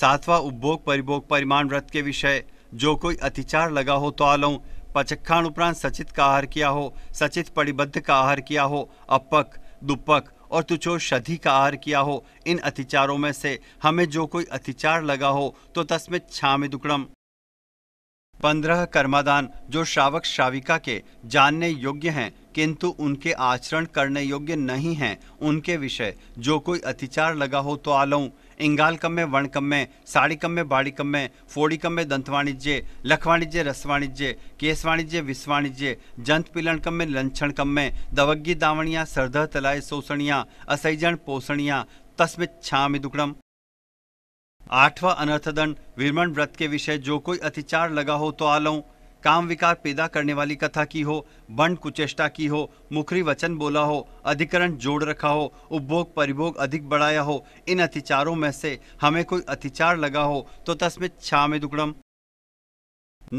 सातवा उपभोग परिभोग परिमाण व्रत के विषय जो कोई अतिचार लगा हो तो आलो पचखाण उपरांत सचित का आहार किया हो सचित परिबद्ध का आहार किया हो अपक दुपक और तुझो शधि का आहार किया हो इन अतिचारों में से हमें जो कोई अतिचार लगा हो तो छा छामे दुकड़म पंद्रह कर्मादान जो श्रावक श्राविका के जानने योग्य हैं किंतु उनके आचरण करने योग्य नहीं हैं उनके विषय जो कोई अतिचार लगा हो तो आलो इंगाल कम में वण कम में साड़ी कम में बाड़ी कम में फोड़ी कम में दंत वाणिज्य लख वाणिज्य रस वाणिज्य केस वाणिज्य विश्व वाणिज्य जंत पिलण कम में लंछण कम में दवग्गी दावणिया सरदह तलाय सोसणिया असहजन पोषणिया तस्मित छाम दुकड़म आठवां अनर्थदंड विरमण व्रत के विषय जो कोई अतिचार लगा हो तो आ लऊं काम विकार पैदा करने वाली कथा की हो बंड कुचेष्टा की हो मुखरी वचन बोला हो अधिकरण जोड़ रखा हो उपभोग परिभोग अधिक बढ़ाया हो इन अतिचारों में से हमें कोई अतिचार लगा हो तो तस्में छा में दुकड़म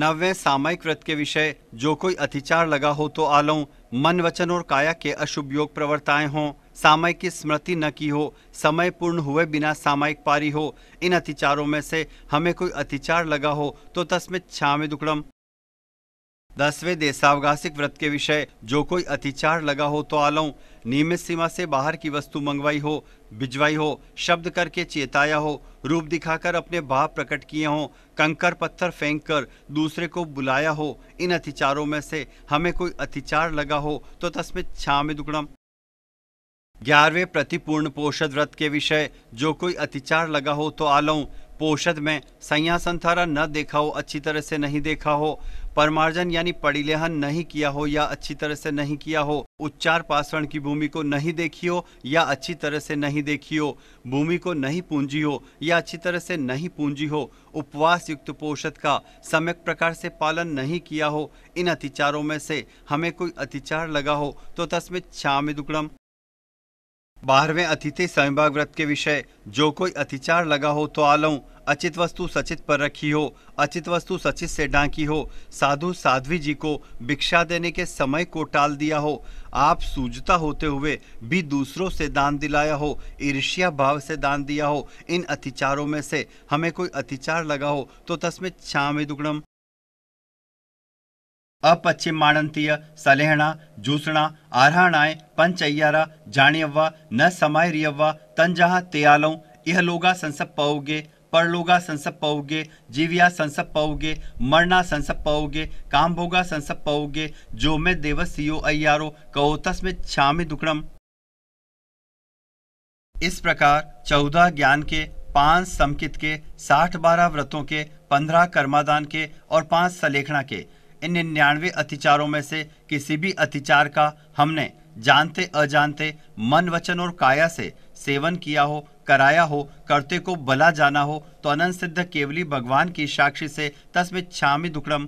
नवे सामयिक व्रत के विषय जो कोई अतिचार लगा हो तो आलो मन वचन और काया के अशुभ योग प्रवर्ताएं हों सामयिक की स्मृति न की हो समय पूर्ण हुए बिना सामयिक पारी हो इन अतिचारों में से हमें कोई अतिचार लगा हो तो तस्में छा में दुकड़म दसवें देशावकाशिक व्रत के विषय जो कोई अतिचार लगा हो तो आलो नियमित सीमा से बाहर की वस्तु मंगवाई हो भिजवाई हो शब्द करके चेताया हो रूप दिखाकर अपने भाव प्रकट किए हो कंकर पत्थर फेंक कर दूसरे को बुलाया हो इन अतिचारों में से हमें कोई अतिचार लगा हो तो तस्में छामे दुकड़म ग्यारहवें प्रतिपूर्ण पोषद व्रत के विषय जो कोई अतिचार लगा हो तो आलो पोषद में संयासन थारा न देखा हो अच्छी तरह से नहीं देखा हो परमार्जन यानी परिलेहन नहीं किया हो या अच्छी तरह से नहीं किया हो उच्चार पाषाण की भूमि को नहीं देखी हो या अच्छी तरह से नहीं देखी हो भूमि को नहीं पूंजी हो या अच्छी तरह से नहीं पूंजी हो उपवास युक्त पोषण का सम्यक प्रकार से पालन नहीं किया हो इन अतिचारों में से हमें कोई अतिचार लगा हो तो तस्मित श्याम दुकड़म बारहवें अतिथि संभाग व्रत के विषय जो कोई अतिचार लगा हो तो आलो अचित वस्तु सचित पर रखी हो अचित वस्तु सचित से डांकी हो साधु साध्वी जी को भिक्षा देने के समय को टाल दिया हो आप सूझता होते हुए भी दूसरों से दान दिलाया हो ईर्ष्या भाव से दान दिया हो इन अतिचारों में से हमें कोई अतिचार लगा हो तो तस्में दुगड़म दुगणम अपश्चिमाणंतीय सलेहणा जूसणा आरहाणाएं पंचय्यारा जाणियव्वा न समाय समायरियव्वा तंजहा तेयालों यह लोगा संसप पाओगे परलोगा संसप पाओगे जीविया संसप पाओगे मरना संसप पाओगे भोगा संसप पाओगे जो में देवसियो अय्यारो कहो तस्में छामे दुकड़म इस प्रकार चौदह ज्ञान के पांच समकित के साठ बारह व्रतों के पंद्रह कर्मादान के और पांच सलेखना के इन निन्यानवे अतिचारों में से किसी भी अतिचार का हमने जानते अजानते मन वचन और काया से सेवन किया हो कराया हो करते को बला जाना हो तो अनंत सिद्ध केवली भगवान की साक्षी से तस्मित छामी दुकड़म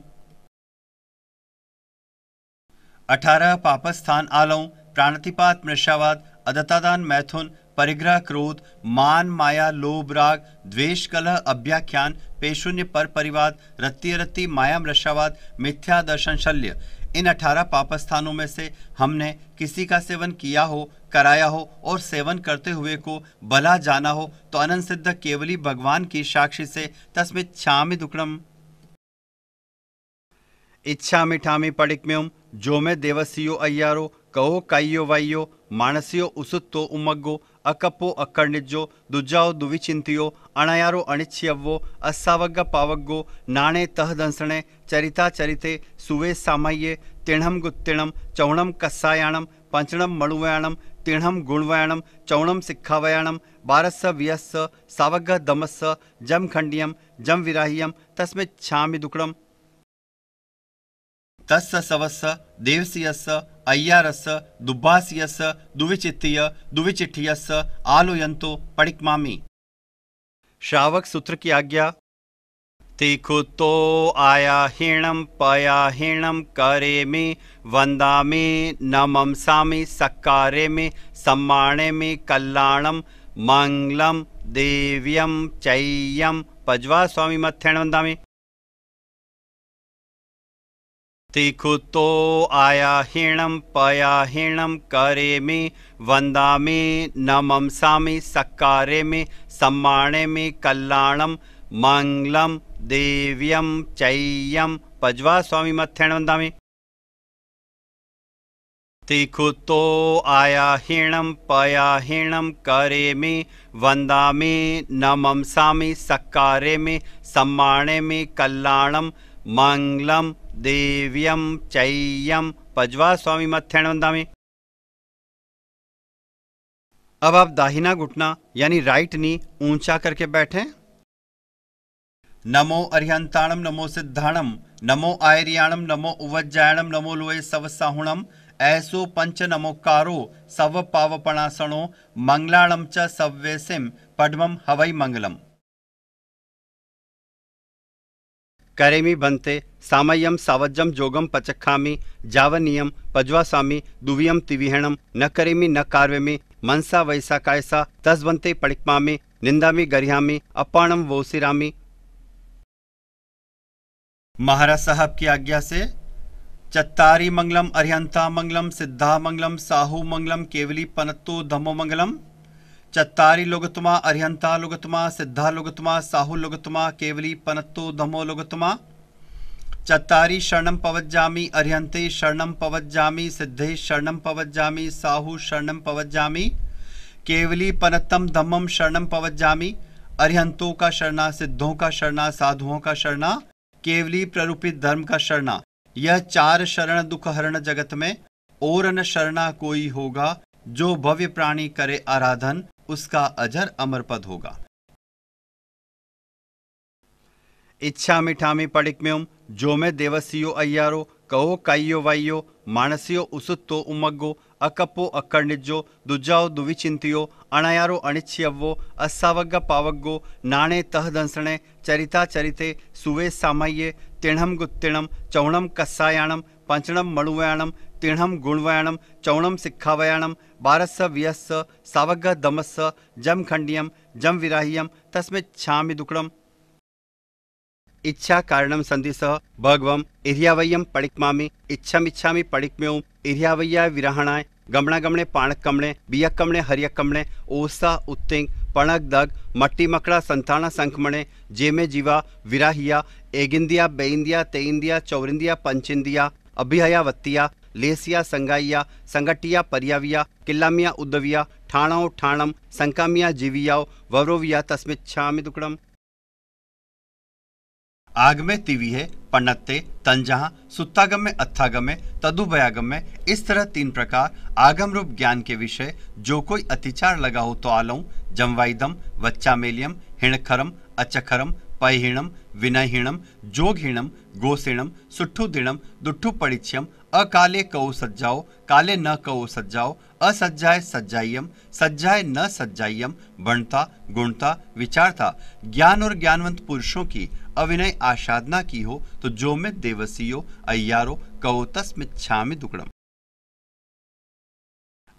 अठारह पापस्थान आलव प्राणतिपात मृषावाद अदतादान मैथुन परिग्रह क्रोध मान माया लोभ राग द्वेष कलह अभ्याख्यान पेशून्य पर परिवाद रत्ती रत्ती माया मृषावाद मिथ्या दर्शन शल्य इन 18 पाप स्थानों में से हमने किसी का सेवन किया हो कराया हो और सेवन करते हुए को भला जाना हो तो अनंत सिद्ध केवली भगवान की साक्षी से तस्में छामी दुकड़म इच्छा मिठामी पड़िकम्युम जो मैं देवसियो अय्यारो कहो काइयो वाइयो मानसियो उसुत्तो उमग्गो अकपो अकर्णिजो दुजाओ दुविचिंतियो अणयारो अणिछियव्वो अस्सावग्ग पावग्गो नाणे तह दंसणे चरिता चरिते सुवे सामय्ये तिणम गुत्तिणम चौणम कस्सायाणम पंचणम मणुवयाणम तिणम गुणवयाणम चौणम सिखावयाणम बारस वियस्स सावग्ग दमस्स जम खंडियम जम विराहियम तस्मे छामि दुक्कड़म तस्य सवस्य देवसीयस्य अय्यारस्य आलोयन्तो पडिक्मामि श्रावक सूत्र की आज्ञा तिखुतो आयाह्यणं पयाहीणं करेमि वन्दामि नमंसामि सकारेमि सम्मानेमि कल्लाणं मङ्गलं देव्यं पजवा पज्वा स्वामिमथ्येन वन्दामि तिखुतो आयाहिणं पयाहिणं करेमि वन्दामि नमंसामि सकारेमि सम्माणेमि कल्याणं मङ्गलं देव्यं चय्यं पज्वा स्वामी स्वामिमथ्य वन्दामि तिकुतो आयाहिणं पयाहिणं करेमि वन्दामि नमंसामि सकारेमि सम्माणेमि कल्याणं मङ्गलं दिव्यं चैयम पजवा स्वामी मत्थैण वंदामे अब आप दाहिना घुटना यानी राइट नी ऊंचा करके बैठें नमो अरिहंताणम नमो सिद्धाणम नमो आयरियाणम नमो उवज्जायणम नमो लोय सव साहुणम ऐसो पंच नमोकारो सव पावपणासणो मंगलाणम च सव्यसिम पद्मम हवई मंगलम करेमी बनते सामयम सावज्जम जोगम पचखामी जावनियम पज्वासामी दुवियम तिविहणम न करेमी न कार्यमी मनसा वैसा कायसा तस्वंते बनते पड़िकमामी निंदामी गरियामी अपाणम वोसिरामी महाराज साहब की आज्ञा से चत्तारी मंगलम अरिहंता मंगलम सिद्धा मंगलम साहू मंगलम केवली पनत्तो धमो मंगलम चत्तारी लोगतमा अरिहंता लोगतमा सिद्धा लोगतमा साहु लोगतमा केवली पनत्तो धमो लोगतमा चत्तारी शरण पवज्जामी अरिहंते शरण पवज्जामी सिद्धे शरण पवज्जामी साहु शरण पवज्जामी केवली पनत्तम धम्मम शरणम पवज्जामी अरिहंतों का शरणा सिद्धों का शरणा साधुओं का शरणा केवली प्ररूपित धर्म का शरणा यह चार शरण दुख हरण जगत में और न शरणा कोई होगा जो भव्य प्राणी करे आराधन उसका अजर अमरपद होगा इच्छा मिठामी पड़िकम्योम जो मैं देवसियो अय्यारो कहो कायो वाइयो मानसियो उसुत्तो उमग्गो अकप्पो अक्कर्णिज्जो दुज्जाओ दुविचिंतियो अणयारो अणिच्छियव्वो असावग्ग पावग्गो नाणे तहदंसणे चरिता चरिते सुवे सामये तिणम गुत्तिणम चौणम कस्सायाणम पंचणम मणुवयाणम तीर्णम गुणवयाणम चौणम सिक्खावयाणम बारस व्यस सावग दमस्स जम खंडियम जम विराहियम तस्मे छामि दुकड़म इच्छा कारणम संधि सह भगवम इरियावय्यम पड़िकमामि इच्छा इच्छामि पड़िकम्योम इरियावय्या विराहणाय गमणा गमणे पाणक कमणे बियक कमणे हरियक कमणे ओसा उत्तिंग पणक दग मट्टी मकड़ा संथाना संखमणे जेमे जीवा विराहिया एगिंदिया बेइंदिया तेइंदिया चौरिंदिया पंचिंदिया अभिहया वत्तिया लेसिया संगाइया संगटिया परियाविया किलामिया उद्दविया ठाणाओ ठाणम संकामिया जीवियाओ वरोविया तस्मित तस्मिच्छामि दुकड़म आगमे तिविहे पन्नते तंजहा सुत्तागम्य अत्थागम्य तदुभयागम्य इस तरह तीन प्रकार आगम रूप ज्ञान के विषय जो कोई अतिचार लगा हो तो आलऊ जमवाइदम वच्चामेलियम हिणखरम अचखरम पैहिणम विनयहीणम जोगहीणम गोसेणम सुट्ठुदिणम दुट्ठु परिचयम अकाले कौ सज्जाओ काले न कौ सज्जाओ असज्जाय सज्जाइयम सज्जाय न सज्जाइयम बणता गुणता विचारता ज्ञान और ज्ञानवंत पुरुषों की अविनय आसाधना की हो तो जो में देवसियो अय्यारो कौ तस्मित दुकड़म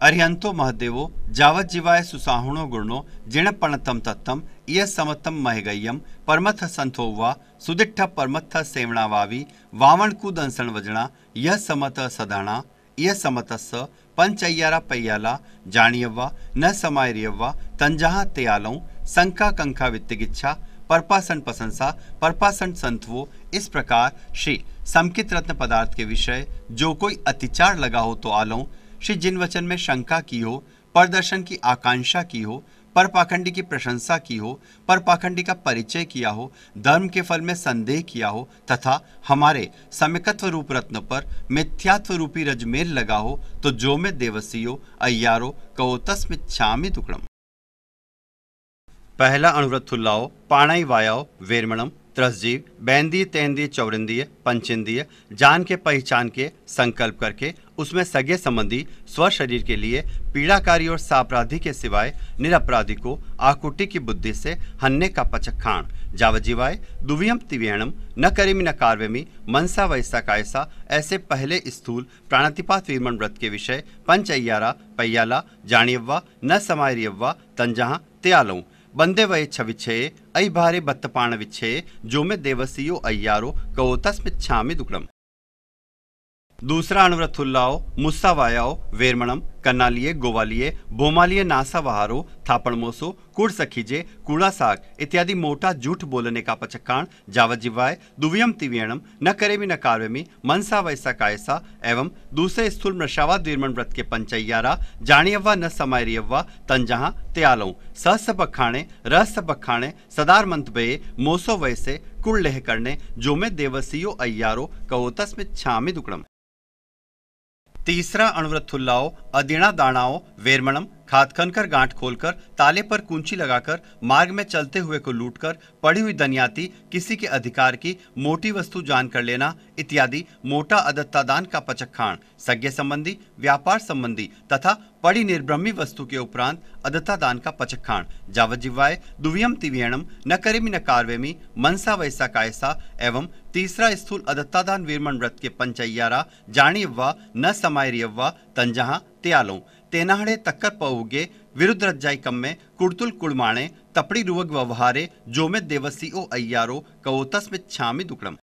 अरिहंतो महदेवो जावत जीवाय सुसाहुणो गुणो जिणपणतम तत्तम इय समतम महगय्यम परमथ संथोवा सुदिट्ठ परमथ सेवणावावी वावणकूद अंसण वजना यह समत सधाणा इय समतस पंचय्यारा पय्याला जाणियव्वा न समायरियव्वा तंजहा तेयालों संका कंखा वित्तिगिच्छा परपासन प्रशंसा परपासन संतवो इस प्रकार श्री समकित रत्न पदार्थ के विषय जो कोई अतिचार लगा हो तो आलो श्री जिन वचन में शंका की हो प्रदर्शन की आकांक्षा की हो पर पाखंडी की प्रशंसा की हो पर पाखंडी का परिचय किया हो धर्म के फल में संदेह किया हो तथा हमारे समिकत्व रूप रत्न पर मिथ्यात्व रूपी रजमेर लगा हो तो जो में देवसीयो अयारो कहो तस्म छामी तुकड़म पहला अणुव्रथुल्लाओ पाणाई वायाओ वेरमणम त्रसजीव बैंदी तेंदी चौरंदी पंचिंदीय जान के पहचान के संकल्प करके उसमें सगे संबंधी स्व शरीर के लिए पीड़ाकारी और सापराधी के सिवाय निरपराधी को आकुटी की बुद्धि से हन्ने का पचखाण जावजीवाय दुवियम तिव्यणम न करेमी न कार्यमी मनसा वैसा कायसा ऐसे पहले स्थूल प्राणतिपात विमन व्रत के विषय पंच अय्यारा पय्याला न समायरियव्वा तंजहा त्यालों बंदे छविछे अयि भारे विछे जो मे देवसीयो अय्यारो कवोतस्मिच्छामि दुकडम् दूसरा अणवृत्थुल्लाओ मुस्सावायाओ वेरमणम कन्नालिये गोवालिये बोमालिये नासा वहारो थापणमोसो कुड़ सखीजे कूड़ा साग इत्यादि मोटा झूठ बोलने का पचक्काण जिवाय दुव्यम तिव्यणम न करे भी न कार्य में मनसा वैसा कायसा एवं दूसरे स्थूल मृषावा द्विर्मण व्रत के पंचयारा जानियव्वा न समायरियव्वा तंजहा त्यालो सहस पखाणे रहस्य पखाणे सदार मंत बे मोसो वैसे कुड़ लेह करने जो में देवसियो अय्यारो कहोतस में छामे दुकड़म तीसरा अणवृत्थुल्लाओ अदीणा दाणाओ वेरमणम खाद खनकर गांठ खोलकर ताले पर कुंची लगाकर मार्ग में चलते हुए को लूटकर पड़ी हुई दनियाती किसी के अधिकार की मोटी वस्तु जान कर लेना इत्यादि मोटा अदत्तादान का पचखाण सज्ञ संबंधी व्यापार संबंधी तथा पड़ी निर्ब्रह्मी वस्तु के उपरांत अदत्ता दान का पचखाण जिवाय दुवियम तिवियणम न करेमी न कारवेमी मनसा वैसा कायसा एवं तीसरा स्थूल अदत्तादान वीरमन व्रत के जानी जाणियव्वा न समायरियव्वा तंजहा त्यालों ತೇನಾಹಡೆ ತಕ್ಕರ್ ಪೌಗೆ ವಿರುದ್ಧ कम्मे कुड़तुल कुड़माणे तपड़ी रुवग व्यवहारे ವ್ಯವಹಾರೆ देवसी ओ अय्यारो कवोतस में छामी दुकड़म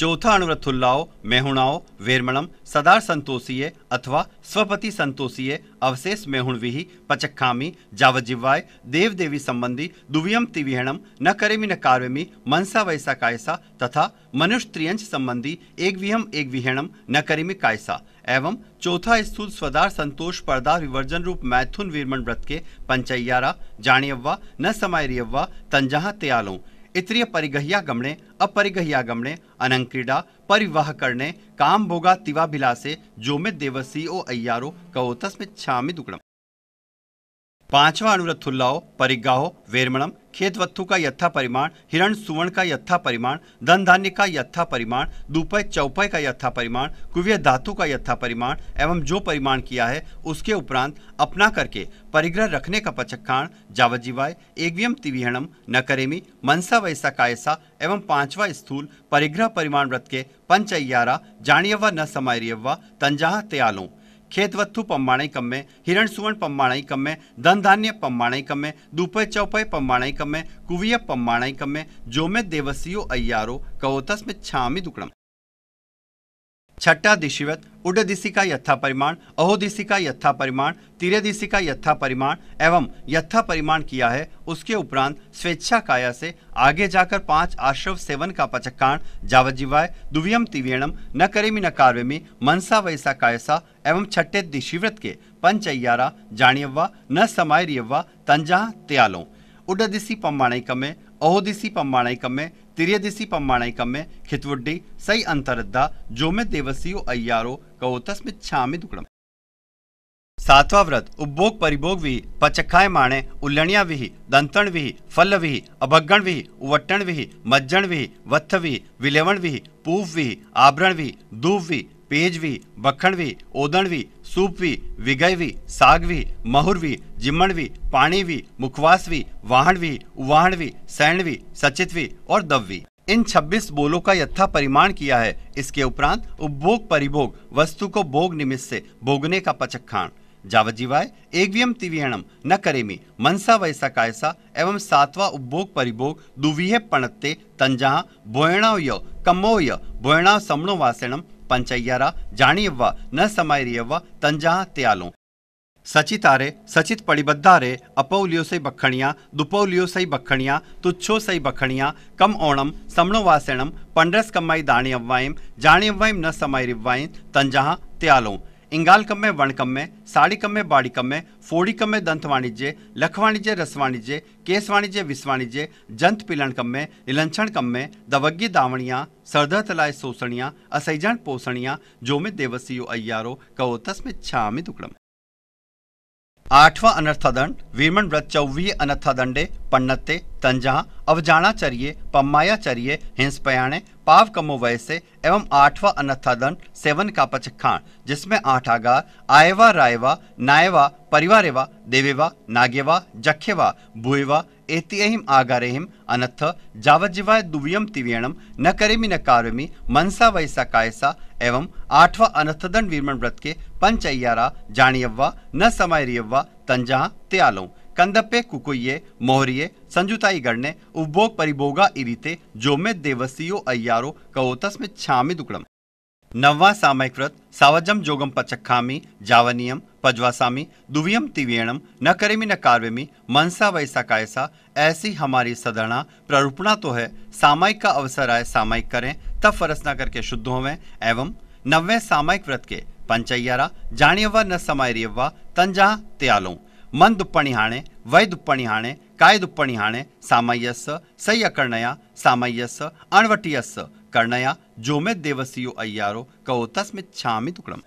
चौथा अणुरथुल्लाओ मेहुणाओ वेरमणम सदार संतोषीय अथवा स्वपति संतोषीय अवशेष मेहुणविहि पचक्खामी जावजिवाय देव देवी संबंधी दुवियम तिविहणम न करेमी न कार्यमी मनसा वैसा कायसा तथा मनुष्य संबंधी एक विहम एक विहणम न करेमी कायसा एवं चौथा स्थूल स्वदार संतोष पर्दा विवर्जन रूप मैथुन वीरमन व्रत के पंचैयारा जाणियव्वा न समय रियव्वा तंजहा त्यालों इत्रिय परिगहिया गमणे अपरिगहिया गमणे अनंक्रीडा परिवाह करने काम भोगा तिवा भिलासे जो में देवसी ओ अयारो कवोतस में छामी दुकड़म पांचवा अनुरथुल्लाओ परिगाहो वेरमणम खेत वत्थु का यथा परिमाण हिरण सुवर्ण का यथा परिमाण धन धान्य का यथा परिमाण दुपय चौपय का यथा परिमाण कुव्य धातु का यथा परिमाण एवं जो परिमाण किया है उसके उपरांत अपना करके परिग्रह रखने का पचक्खाण जावजीवाय एकवियम तिविहणम न करेमी मनसा वैसा कायसा एवं पांचवा स्थूल परिग्रह परिमाण व्रत के पंचयारा जानियव्वा न समायरियवा तंजाह त्यालों खेतवत्थु पम्माणई कम्मे हिरण सुवर्ण पम्माणई कम्मे धन धान्य पम्माणई कम्मे दुपय चौपय पम्माणई कम्मे कुविय पम्माणई कम्मे जोमे देवसियो अयारो कवोतस में छामी दुकड़म छठा दिशिवत उड दिशिका यथा परिमाण अहो दिशिका यथा परिमाण तिर दिशिका यथा परिमाण एवं यथा परिमाण किया है उसके उपरांत स्वेच्छा काया से आगे जाकर पांच आश्रव सेवन का पचकान जावजीवाय दुवियम तिवेणम न करेमी न कार्यमी मनसा वैसा कायसा एवं छठे दिशिव्रत के पंचय्यारा जाणियव्वा न समायरियव्वा तंजा त्यालों उडदिसी में ಅಹೋದಿಸಿ ಪಂಬಾಣೈಕಮ್ಮೆ ತಿರ್ಯದಿಸಿ ಪಂಬಾಣೈಕಮ್ಮೆ ಖಿತ್ವುಡ್ಡಿ ಸೈ ಅಂತರದ್ದ ಜೋಮೆ ದೇವಸಿಯು ಅಯ್ಯಾರೋ ಕೌತಸ್ಮಿ छामी ದುಕಡಂ सातवां व्रत उपभोग परिभोग विहि पचखाय माणे उल्लणिया विहि दंतण विहि फल विहि अभगण विहि उवट्टण विहि मज्जण विहि वत्थ विहि विलेवण विहि पूव विहि आभरण विहि दूव विहि पेज भी बखण भी ओदण भी सूप भी ਵਿਗੈ भी साग भी महुर भी जिमण भी पानी भी मुखवास भी वाहन भी उवाहन भी सैण भी सचित भी और दव भी इन 26 बोलों का यथा परिमाण किया है इसके उपरांत उपभोग परिभोग वस्तु को भोग निमित्त से भोगने का पचखाण जावजीवाय एकवियम तिवियणम न करेमी मनसा वैसा कायसा एवं सातवा उपभोग परिभोग दुवीह पणत्ते तंजहा भोयणाव कमोय कम्मोय भोयणाव समणो वासणम पंचयरा जाणियव्वा न समायरियव्वा तंजा त्यालो सचितारे सचित पड़िबद्धारे अपौलियो सही बखणिया दुपौलियो सही बखणिया तुच्छो सही बखणिया कम ओणम समणोवासेणम पंडरस कमाई दाणियव्वाइम जाणियव्वाइम न समायरिव्वाइम तंजा त्यालों इंगाल कम्मे वण कम्मे साड़ी कम्मे बाड़ी कम्मे फोड़ी कम्मे दंत वाणिज्य लख वाणिज्य रस वाणिज्य केस वाणिज्य विस वाणिज्य जंत पिलण कम्मे निलंछण कम्मे दवग्गी दावणिया सरदह तलाय सोसणिया असैजण पोसणिया जो में देवसियो अय्यारो कहो तस्में छामि दुकड़म आठवां अनर्थदंड वीरमन व्रत अनर्था अनर्थदंडे पन्नते तंजा अवजाणाचर्य पम्मायाचर्य हिंसपयाणे पाव कमो वैसे एवं आठवां अनथादन सेवन का पचखाण जिसमें आठ आगा आयवा रायवा नायवा परिवारेवा देवेवा नागेवा जखेवा भूयवा एतिम आगारेहिम अनथ जावज्जीवाय दुव्यम तिवेणम न करेमी न कार्यमी मनसा वैसा कायसा एवं आठवा अनथदन वीरमण व्रत के पंच अयारा जानियव्वा न समय रियव्वा तंजा त्यालो कंदपे कुकुये मोहरिये संजुताई ಸಂಜುತಾಯಿಗಣ್ಣ उपभोग परिभोगा ಈ ರೀತೆ ಜೋಮೆ अयारो ಅಯ್ಯಾರೋ में छामी दुकड़म नववा सामयिक व्रत सावजम जोगम पचखामी जावनियम पजवासामी दुवियम तिवेणम न करेमी न कार्वेमी मनसा वैसा कायसा ऐसी हमारी सदरणा प्ररूपणा तो है सामयिक का अवसर आए सामयिक करें तब फरस न करके शुद्ध होवें एवं नववे सामयिक व्रत के पंचयारा जानियव्वा न समायरियवा तंजा त्यालों मन दुप्पणिहाणे हाणे वै ಕಾಯ್ದುಪ್ಪಣಿ ಹಾಣೆ ಸಾಮಯಸ್ಸ ಸಯ್ಯ ಕರ್ಣಯ ಸಾಮಯಸ್ಸ ಅಣ್ವಟಿಯಸ್ಸ ಕರ್ಣಯ जोमेद देवसियो अय्यारो कहो तस्मित छामि तुकड़म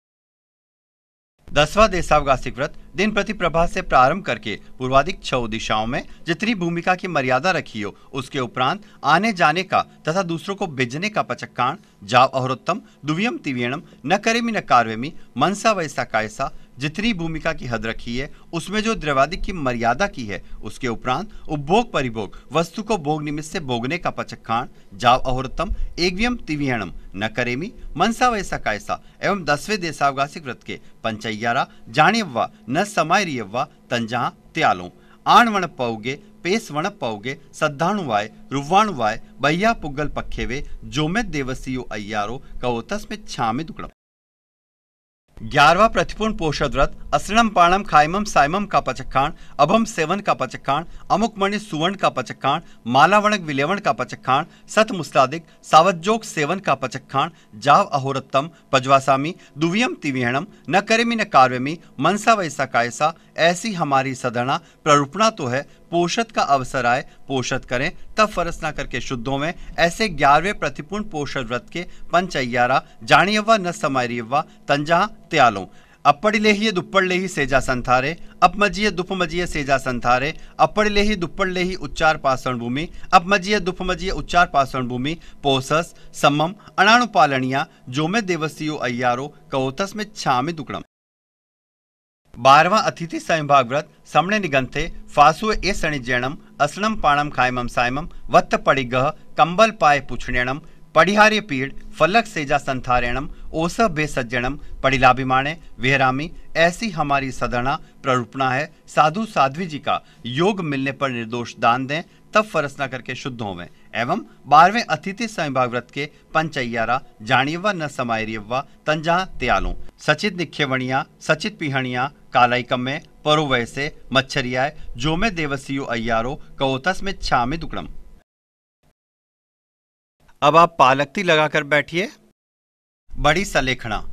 दसवा देशावगासिक व्रत दिन प्रति प्रभा से प्रारंभ करके पूर्वाधिक छह दिशाओं में जितनी भूमिका की मर्यादा रखी हो उसके उपरांत आने जाने का तथा दूसरों को भेजने का पचक्काण जाव अहरोत्तम दुवियम तिवियणम न करेमी न कार्वेमी मनसा वैसा कायसा जितनी भूमिका की हद रखी है उसमें जो द्रवादि की मर्यादा की है उसके उपरांत उपभोग परिभोग वस्तु को भोग निमित्त से भोगने का पचखाण जाव अहोरतम एकव्यम तिवियणम न करेमी मनसा वैसा कायसा एवं दसवें देशावगासिक व्रत के पंचय्यारा जाण्यव्वा न समय रियव्वा त्यालो आण वण पौगे वण पौगे सद्धाणुवाय रुवाणुवाय बह्या पुगल पखेवे जोमे देवसियो अय्यारो कवोतस में छामे दुकड़म ग्यारहवा प्रतिपूर्ण पोषद व्रत असणम पाणम खाइम सायमम का पचखाण अभम सेवन का पचखाण अमुक मणि सुवर्ण का पचखाण मालावणक विलेवण का पचखाण सत मुस्तादिक सावज्जोक सेवन का पचखाण जाव अहोरत्तम पजवासामी दुवियम तिवियणम न करेमी न कार्यमी मनसा वैसा कायसा ऐसी हमारी सदना प्ररूपणा तो है पोषत का अवसर आए पोषत करें तब फरसना करके शुद्धों में ऐसे ग्यारहवें प्रतिपूर्ण पोषण व्रत के पंचय्यारा जानिय न समारियवा तंजा त्यालों अपड़ लेही दुप्पड़ लेही सेजा संथारे अप दुप मजिए सेजा संथारे अपड़ लेही दुप्पड़ लेही उच्चार पाषण भूमि अप दुप मजिए उच्चार पाषण भूमि पोसस समम अनाणुपालनिया पालनिया जो में देवसियो अय्यारो कवोतस में छामे दुकड़म बारवा अतिथि संभाग व्रत समणे निगंते फासु ए शनि जैनम असनम पाणम खायम सायम वत्त पड़िगह कम्बल पाए पुछणेणम पढ़िहार्य पीढ़ फलक सेजा संथारेणम ओस बे सज्जणम पड़िलाभिमाणे विहरामी ऐसी हमारी सदना प्ररूपणा है साधु साध्वी जी का योग मिलने पर निर्दोष दान दें तब फरस न करके शुद्ध होवें एवं बारहवें अतिथि संविभाग व्रत के पंचयारा जाणियवा न समायरियवा तंजा त्यालो सचित निखेवणिया सचित पिहणिया कालाई कमे परो वैसे मच्छरियाय में देवसियो अयारो कवोतस में छामे दुकड़म अब आप पालकती लगाकर बैठिए बड़ी सलेखना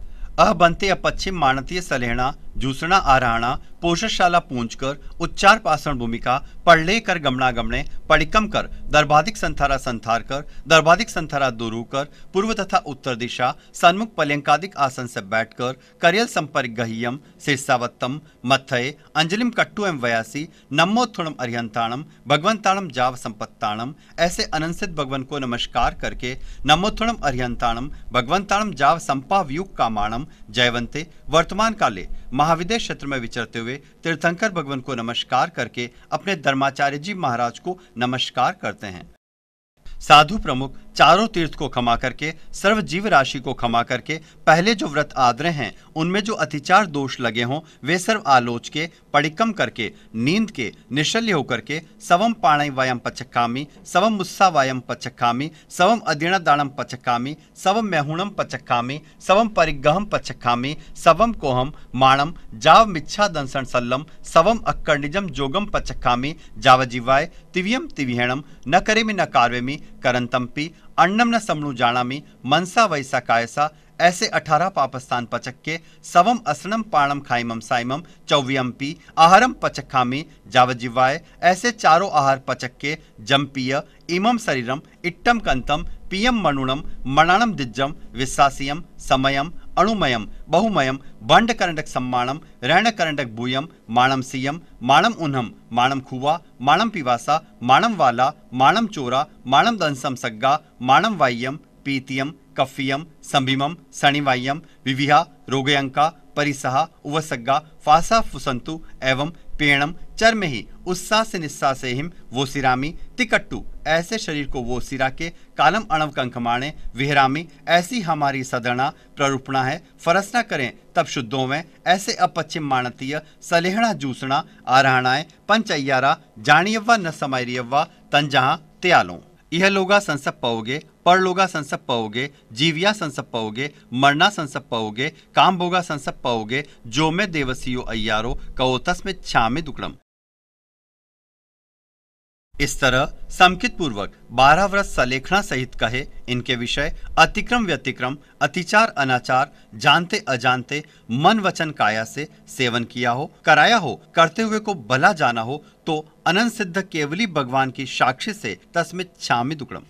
अह बनते अपच्छिम मानतीय सलेहणा જૂસણા આરાણા પોષશાલા પૂંજકર ઉચ્ચાર પાષણ ભૂમિકા પડલેકર ગમણા कर गमना गमने पड़िकम कर दर्भाधिक संथारा संथार कर संथारा दूर कर पूर्व तथा उत्तर दिशा सन्मुख पल्यंकादिक आसन से बैठकर करियल संपर्क गहियम शीर्षावत्तम मथय अंजलिम कट्टु एम वयासी नमोत्थुणम अरियंताणम भगवंताणम जाव संपत्ताणम ऐसे अनंसित भगवान को नमस्कार करके नमोत्थुणम अरियंताणम भगवंताणम जाव संपावयुग कामाणम जयवंते वर्तमान काले महाविद्य क्षेत्र में विचरते हुए तीर्थंकर भगवान को नमस्कार करके अपने धर्माचार्य जी महाराज को नमस्कार करते हैं साधु प्रमुख चारों तीर्थ को क्षमा करके सर्व जीव राशि को क्षमा करके पहले जो व्रत आदरे हैं उनमें जो अतिचार दोष लगे हों वे सर्व आलोच के पड़िकम करके नींद के निशल्य होकर के सवम पाणय वायम पचक्कामी सवम मुस्सा वायम पचक्कामी सवम अदीणा दाणम पचक्कामी सवम मेहुणम पचक्कामी सवम परिगहम पचक्कामी सवम कोहम माणम जाव मिच्छा दंसन सल्लम सवम अक्कर्णिजम जोगम पचक्कामी जीवाय तिवियम तिविहणम न करेमि न कार्वेमि करंतम्पि अन्नम न समणु जाणामी मनसा वैसा कायसा ऐसे अठारह पापस्थान के सवम असनम पाणम खाइमम साइमम पी आहारम पचक्खामी जावजीवाय ऐसे चारो आहार पचक्के जम्पीय इमम शरीरम इट्टम कंतम पियम मनुणम मणानम दिज्जम विश्वासियम समयम अणुमयम बहुमयम बंड करंडक सम्माणम रण करंडक भूयम माणम सियम माणम उन्हम माणम खुवा माणम पिवासा माणम वाला माणम चोरा माणम दंसम सग्गा माणम वाय्यम पीतियम कफियम संभिमम सणिवाय्यम विविहा रोगयंका परिसहा उवसग्गा फासा फुसंतु एवं पेणम चर्म ही उत्साह से निस्सा से हिम वो सिरामी तिकट्टू ऐसे शरीर को वो सिरा के कालम अणव कंखमाणे विहरामी ऐसी हमारी सदरणा प्ररूपणा है फरसना करें तब शुद्धों में ऐसे अपश्चिम माणतीय सलेहणा जूसणा आरहणाएं पंचय्यारा जानियव्वा न समायरियव्वा तंजहा त्यालों यह लोगा संसप पाओगे पर लोगा संसप पाओगे जीविया संसप पाओगे मरना संसप पाओगे कामभोगा संसप पाओगे जो में देवसियो अय्यारो कौतस में में दुकड़म इस तरह समकित पूर्वक बारह व्रत सलेखना सहित कहे इनके विषय अतिक्रम व्यतिक्रम अतिचार अनाचार जानते अजानते मन वचन काया से सेवन किया हो कराया हो करते हुए को भला जाना हो तो अनंत सिद्ध केवली भगवान की साक्षी से तस्मित छामी दुकड़म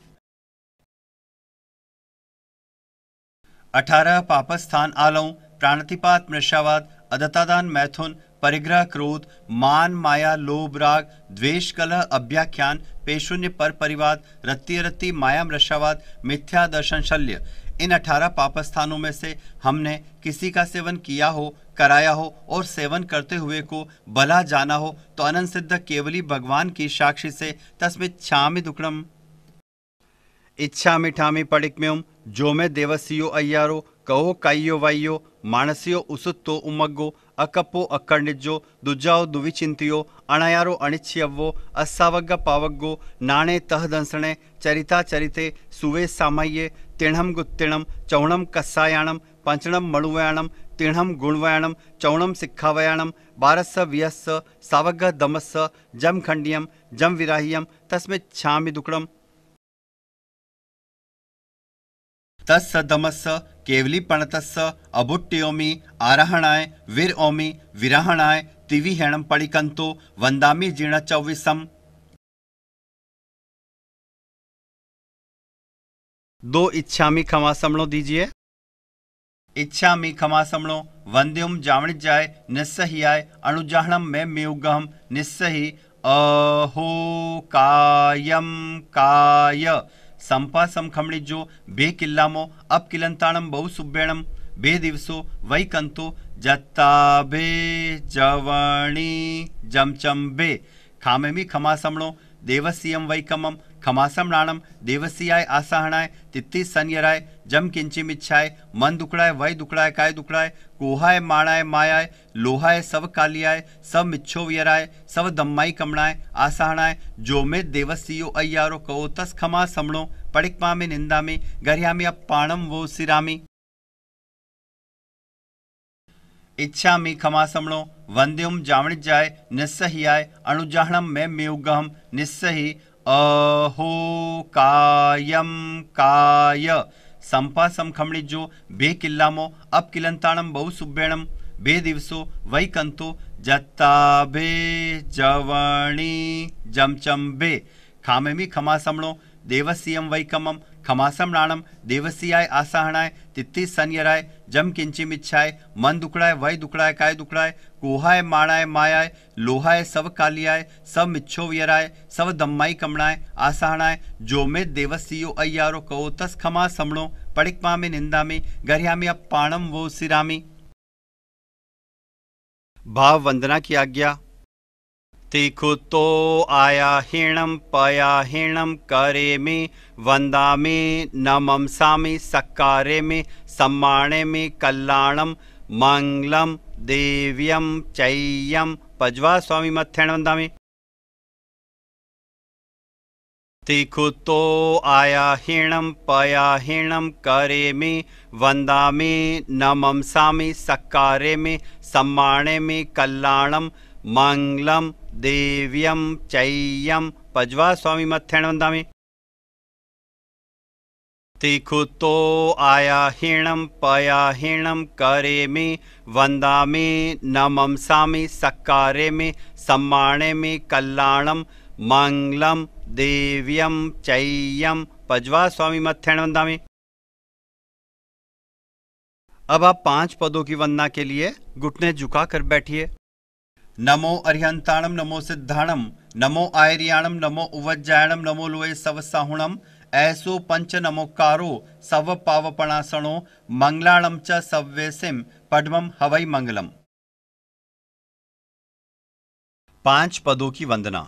अठारह पापस्थान आलो प्राणतिपात मृषावाद अदतादान मैथुन परिग्रह क्रोध मान माया लोभ राग द्वेष कलह अभ्याख्यान पेशून्य पर परिवाद रत्ती रत्ती माया मृषावाद मिथ्या दर्शन शल्य इन अठारह पापस्थानों में से हमने किसी का सेवन किया हो कराया हो और सेवन करते हुए को भला जाना हो तो अनंत सिद्ध केवली भगवान की साक्षी से तस्मित छामि दुकड़म इच्छा मिठामी पड़िकम्योम जो में देवसियो अय्यारो कहो काइयो वाइयो मानसियो उसुत्तो उमग्गो ಅಕಪ್ಪು ಅಕ್ಕಂಡಿಜ್ಜೋ ದುಜ್ಜಾವು ದುವಿಚಿಂತಿಯೋ ಅಣಯಾರು ಅಣಿಚ್ಚಿಯವ್ವೋ ಅಸ್ಸಾವಗ್ಗ ಪಾವಗ್ಗೋ ನಾಣೆ ತಹದನ್ಸಣೆ ಚರಿತಾ ಚರಿತೆ ಸುವೆ ಸಾಮಯ್ಯೆ ತಿಣಂ ಗುತ್ತಿಣಂ ಚೌಣಂ ಕಸ್ಸಾಯಾಣಂ ಪಂಚಣಂ ಮಳುವಯಾಣಂ ತಿಣಂ ಗುಣ್ವಯಾಣಂ ಚೌಣಂ ಸಿಕ್ಖಾವಯಾಣಂ ಬಾರಸ್ಸ ವಿಯಸ್ಸ ಸಾವಗ್ಗ ದಮಸ್ಸ ಜಂ ಖಂಡಿಯಂ ಜಂ ವಿರಾಹಿಯಂ ತಸ್ಮೆ ಛಾಮಿ ದುಕಡಂ तत्सदमस्स केवलीपणतस्स अबुट्ट्योमि आरहणाय वीरोमि विरहणाय तिविहेणम पड़िकंतो वंदामी जीर्ण चौबीसम दो इच्छामी खमासमणों दीजिए इच्छामी समणो वंद्युम जाय निस्सहियाय अणुजाहणम में म्यूगहम निस्सहि अहो कायम काय સંપા સમખમણી જો બે કિલ્લામો અપ કિલંતાણમ બહુ સુબ્બેણમ બે દિવસો વૈકંતો જત્તાભે જવણી જમચંબે ખામેમી ખમાસમણો દેવસ્યમ વૈકમમ खमासम राणम देवसियाय आसाहणाय तिथि सन्यराय जम किंचिम इच्छाय मन दुखड़ाय वय दुखड़ाय काय दुखड़ाय कोहाय माणाय मायाय लोहाय सब कालियाय सब मिच्छो वियराय सब दम्माई कमणाय आसाहणाय जो मे देवस्यो अय्यारो तस खमा समणो पड़िक पामे निंदा में गरिया में अपाणम वो सिरामी इच्छा मी खमा समणो वंद्युम जावणित जाय निस्सहियाय अणुजाहणम मे मेयुगहम निस्सही अहो कायम काय संपा सम खमणिजो बे किल्लामो अब किलंताणम बहु सुबेणम बे दिवसो वही कंतो जत्ता बे जवणी जमचम बे खामेमी खमा समणो देवसियम वही कमम खमासम राणम देवसियाय आसाहणाय तित्ति संयराय जम किंचिम मन दुखड़ाय वही दुखड़ाय काय दुखड़ाय कोहाय माणाय मायाय लोहाय सब कालियाय सब मिच्छो वियराय सब दम्माई कमणाय आसाणाय जो में देवस्यो अयारो कहो तस खमा समणो पड़िक्मा में निंदा में गरिया में अब पाणम वो सिरामी भाव वंदना की आज्ञा तिखु तो आया हेणम पया हेणम करे मे वंदा मे नममसा में सकारे मे सम्माणे में कल्याणम मंगलम दिव्यं चैयं पज्वा स्वामिमथ्येण वन्दामि तिकुतो आयाहीणं पयाहीणं करेमि वन्दामि नमंसामि सकारेमि सम्माणेमि कल्याणं मङ्गलं दिव्यं चैयं पज्वा स्वामिमथ्येण वन्दामि तिखुतो पया हिणम करे मे वन्दामि नमंसामि सकारे मे सम्माणे मे कल्याणम मंगलम देव्यम चैयं पजवा स्वामी वंदा मे अब आप पांच पदों की वंदना के लिए घुटने झुकाकर बैठिए नमो अरिहंताणम नमो सिद्धाणम नमो आयरियाणम नमो उवज्जायणम नमो लोए सवसाहुणम ऐसो सव सवपावपणासणो मङ्गलाणं च सव्यसिं पद्मम हवई मंगलम पांच पदों की वंदना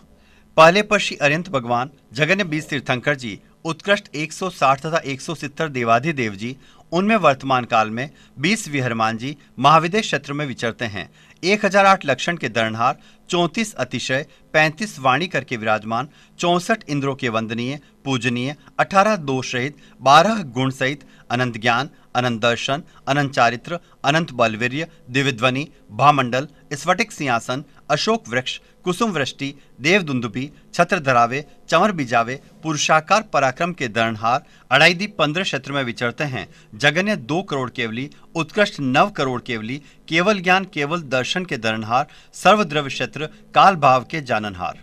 पहले पर श्री अरिंत भगवान जगन बीस तीर्थंकर जी उत्कृष्ट 160 तथा 170 देव जी उनमें वर्तमान काल में बीस विहरमान जी महाविदेश क्षेत्र में विचरते हैं एक हजार आठ लक्षण के दरणहार चौंतीस अतिशय पैंतीस वाणी करके विराजमान चौसठ इंद्रों के वंदनीय पूजनीय अठारह दोष सहित बारह गुण सहित अनंत ज्ञान अनंत दर्शन अनंत चारित्र अनंत बलवीर्य दिव्यध्वनि भामंडल स्फटिक सिंहासन अशोक वृक्ष कुसुम वृष्टि देवदुंदुबी छत्र धरावे चंवर बिजावे पुरुषाकार पराक्रम के दरणहार अड़ाईदीप पंद्रह क्षेत्र में विचरते हैं जगन्य दो करोड़ केवली उत्कृष्ट नव करोड़ केवली केवल ज्ञान केवल दर्शन के दर्णहार सर्वद्रव्य क्षेत्र काल भाव के जाननहार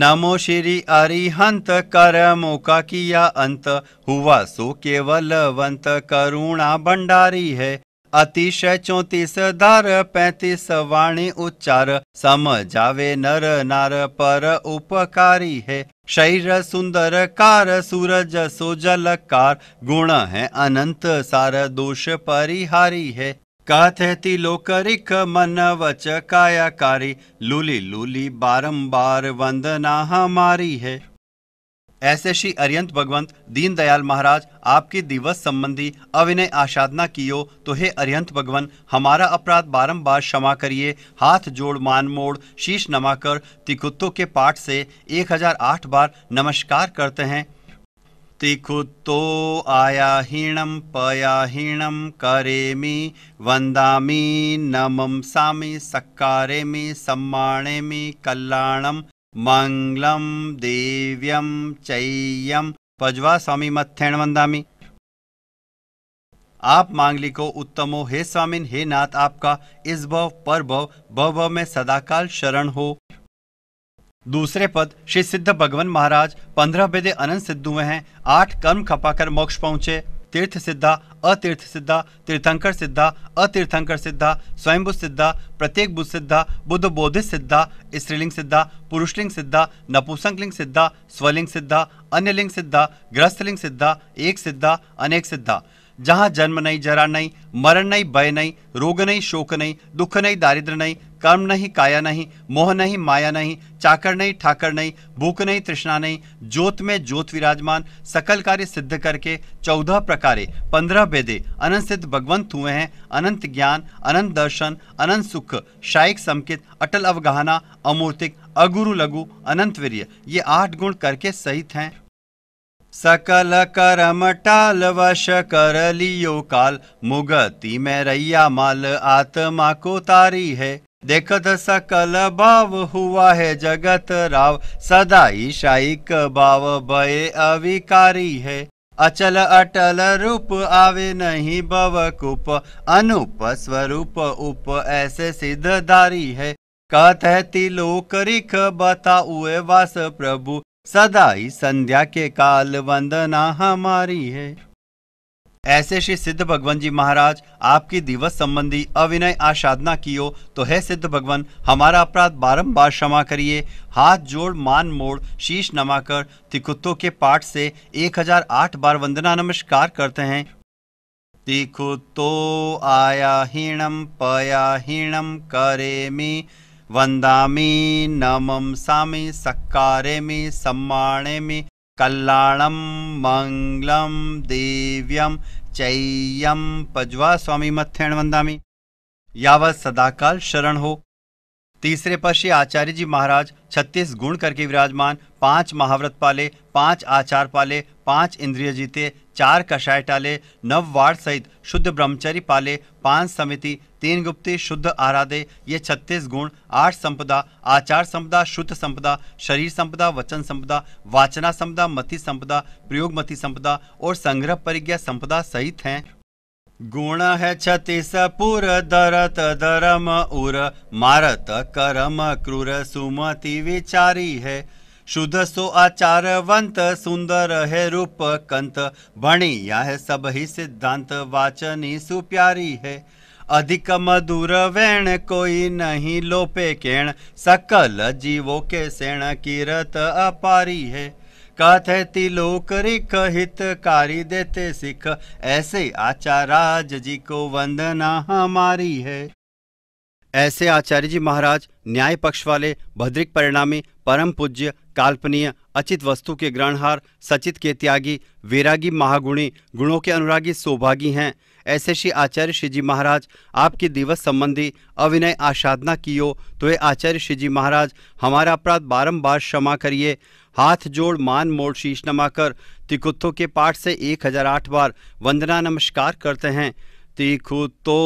नमो श्री अरिहंत कर मोका किया अंत हुआ सो केवल वंत करुणा भंडारी है अतिशय चौतीस धार पैंतीस वाणी उच्चार सम जावे नर नार पर उपकारी है शरीर सुंदर कार सूरज सोजल कार गुण है अनंत सार दोष परिहारी है कहते तिलोक रिख मन वच कायाकारी लूली लूली बारंबार वंदना हमारी है ऐसे श्री अरियंत भगवंत दीनदयाल महाराज आपके दिवस संबंधी अविनय आसाधना कियो तो हे अरियंत भगवान हमारा अपराध बारंबार क्षमा करिए हाथ जोड़ मान मोड़ शीश नमाकर तिकुत्तों के पाठ से 1008 बार नमस्कार करते हैं तिकुत्तो आयाहीणम पयाहीणम करेमी वंदामी नमम सामी सक्कारेमी सम्माणेमी कल्याणम मङ्गलं दिव्यम चय्यम पजवा स्वामी मथेण वंदामी आप मांगलिको उत्तमो हे स्वामिन हे नाथ आपका इस भव पर भव भव भव में सदाकाल शरण हो दूसरे पद श्री सिद्ध भगवान महाराज पंद्रह वेदे अनंत सिद्धु हुए हैं आठ कर्म खपाकर मोक्ष पहुंचे तीर्थ सिद्धा अतीर्थ सिद्धा तीर्थंकर सिद्धा अतीर्थंकर सिद्धा स्वयंभु सिद्धा प्रत्येक बुद्ध सिद्धा बुद्ध बोधि सिद्धा स्त्रीलिंग सिद्धा पुरुषलिंग सिद्धा नपुसंकलिंग सिद्धा स्वलिंग सिद्धा अन्यलिंग सिद्धा गृहस्थलिंग सिद्धा एक सिद्धा अनेक सिद्धा जहाँ जन्म नहीं जरा नहीं मरण नहीं भय नहीं रोग नहीं शोक नहीं दुख नहीं दारिद्र नहीं कर्म नहीं काया नहीं मोह नहीं माया नहीं चाकर नहीं ठाकर नहीं भूख नहीं तृष्णा नहीं ज्योत में ज्योत विराजमान सकल कार्य सिद्ध करके चौदह प्रकारे पंद्रह वेदे अनंत सिद्ध भगवंत हुए हैं अनंत ज्ञान अनंत दर्शन अनंत सुख शायक समकित अटल अवगहना अमूर्तिक अगुरु लघु अनंत वीर ये आठ गुण करके सहित हैं सकल करम टाल वश कर लियो काल मुगति में रैया माल आत्मा को तारी है देखत सकल भाव हुआ है जगत राव सदा ही भाव भय अविकारी है अचल अटल रूप आवे नहीं कुप अनुप स्वरूप उप ऐसे धारी है कहते लोक तिलोक रिख बताऊ वास प्रभु सदाई संध्या के काल वंदना हमारी है ऐसे श्री सिद्ध भगवान जी महाराज आपकी दिवस संबंधी अविनय आसाधना हो तो है सिद्ध भगवान हमारा अपराध बारंबार क्षमा करिए हाथ जोड़ मान मोड़ शीश नमाकर तिकुत्तों के पाठ से 1008 बार वंदना नमस्कार करते हैं आया पया हिणम करे मी वंदा नमम सामी सकारे मे सम्माणे मे कल्याण मङ्गलं दिव्यम चैयं पज्वा स्वामी मथ्यण वंदामी यावत सदाकाल शरण हो तीसरे पद आचार्य जी महाराज छत्तीस गुण करके विराजमान पांच महाव्रत पाले पांच आचार पाले पांच इंद्रिय जीते चार कषाय टाले नव वार्ड सहित शुद्ध ब्रह्मचरी पाले पांच समिति तीन गुप्ते शुद्ध आराधे ये छत्तीस गुण आठ संपदा आचार संपदा शुद्ध संपदा शरीर संपदा वचन संपदा वाचना संपदा मति संपदा प्रयोग मति संपदा और संग्रह परिज्ञा संपदा सहित हैं गुण है छतीस पुर दरत दरम उर मारत करम क्रूर सुमति विचारी है शुद्ध सो आचारवंत सुंदर है रूप कंत बणी यह सब ही सिद्धांत वाचनी सुप्यारी है अधिक मधुर वेण कोई नहीं लोपे केण सकल जीवो के सेण किरत अपारी है कथे तिलोक रिख कारी देते सिख ऐसे आचाराज जी को वंदना हमारी है ऐसे आचार्य जी महाराज न्याय पक्ष वाले भद्रिक परिणामी परम पूज्य काल्पनीय अचित वस्तु के ग्रहणहार सचित के त्यागी वैरागी महागुणी गुणों के अनुरागी सौभागी हैं ऐसे श्री आचार्य श्री जी महाराज आपके दिवस संबंधी अविनय आसाधना हो तो ये आचार्य श्री जी महाराज हमारा अपराध बारम्बार क्षमा करिए हाथ जोड़ मान मोड़ शीश नमाकर तिकुत्थों के पाठ से एक हजार आठ बार वंदना नमस्कार करते हैं तिखुतो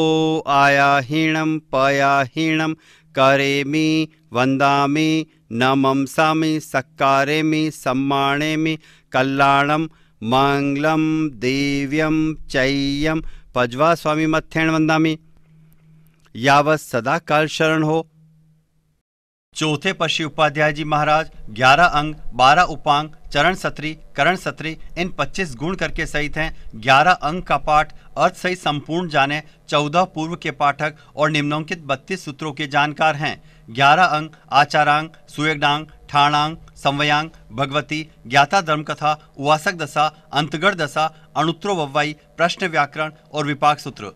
आया हीणम पया हीणम करेमी सकारे मी सक्कारेमी मी कल्याणम मंगलम दिव्यम चैयम पजवा स्वामी मत्थेण वंदामी यावत सदा काल शरण हो चौथे पशु उपाध्याय जी महाराज ग्यारह अंग बारह उपांग चरण सत्री करण सत्री इन पच्चीस गुण करके सहित हैं ग्यारह अंग का पाठ अर्थ सहित संपूर्ण जाने चौदह पूर्व के पाठक और निम्नलिखित बत्तीस सूत्रों के जानकार हैं ग्यारह अंग आचारांग सुयगडांग ठाणांग संवयांग भगवती ज्ञाता धर्मकथा उवासक दशा अंतगढ़ दशा अणुत्रो वव्वाई प्रश्न व्याकरण और विपाक सूत्र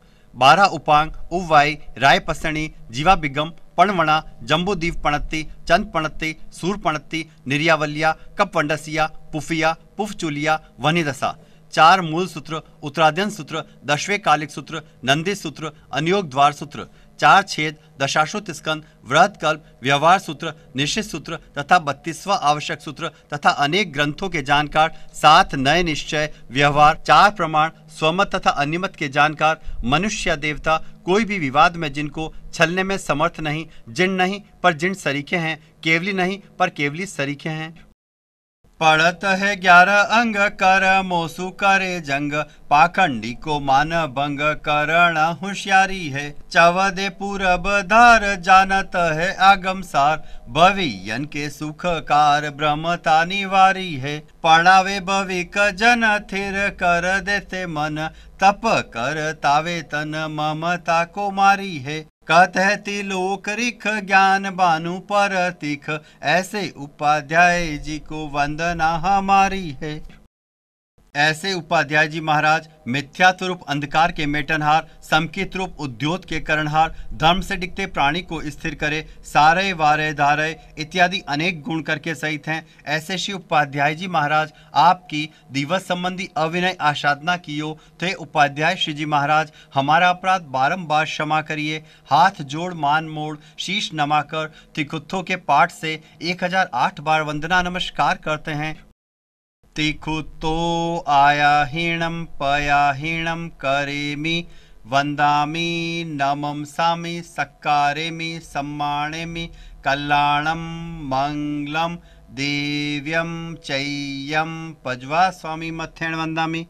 बारह उपांग उव्वाई राय पसणी जीवा बिगम पणवणा जम्बूदीप पणत्ती चंद पणत्ती सूर पणत्ती निर्यावलिया कपवंडसिया पुफिया पुफचुलिया वनिदशा चार मूल सूत्र उत्तराध्यन सूत्र दशवे कालिक सूत्र नंदी सूत्र अनियोग द्वार सूत्र चार छेद दशाश्रुत स्कंद वृहत कल्प व्यवहार सूत्र निश्चित सूत्र तथा बत्तीसवा आवश्यक सूत्र तथा अनेक ग्रंथों के जानकार सात नए निश्चय व्यवहार चार प्रमाण स्वमत तथा अनिमत के जानकार मनुष्य देवता कोई भी विवाद में जिनको छलने में समर्थ नहीं जिन नहीं पर जिन सरीखे हैं केवली नहीं पर केवली सरीखे हैं पढ़त है ग्यारह अंग कर मोसु करे जंग पाखंडी को मान भंग करण होशियारी है चवदे पूरब धार जानत है आगम सार भवियन के सुख कार ब्रह्मता निवारी है पढ़ावे भविक जन थिर कर देते मन तप कर तावे तन ममता को मारी है कतह लोक रिख ज्ञान बानु पर तिख ऐसे उपाध्याय जी को वंदना हमारी है ऐसे उपाध्याय जी महाराज मिथ्यात्वरूप अंधकार के मेटनहार समकित रूप उद्योग के करणहार धर्म से डिगते प्राणी को स्थिर करे सारे वारे धारे इत्यादि अनेक गुण करके सहित हैं ऐसे श्री उपाध्याय जी महाराज आपकी दिवस संबंधी अविनय आसाधना की हो थे उपाध्याय श्री जी महाराज हमारा अपराध बारम्बार क्षमा करिए हाथ जोड़ मान मोड़ शीश नमाकर त्रिकुत्थों के पाठ से एक बार वंदना नमस्कार करते हैं तिकुतो आयाहीणं पयाहीणं करेमि वन्दामि नमंसामि सक्कारेमि सम्माणेमि कल्याणं मङ्गलं दिव्यं चैयं पज्वा स्वामी मथेण वंदामी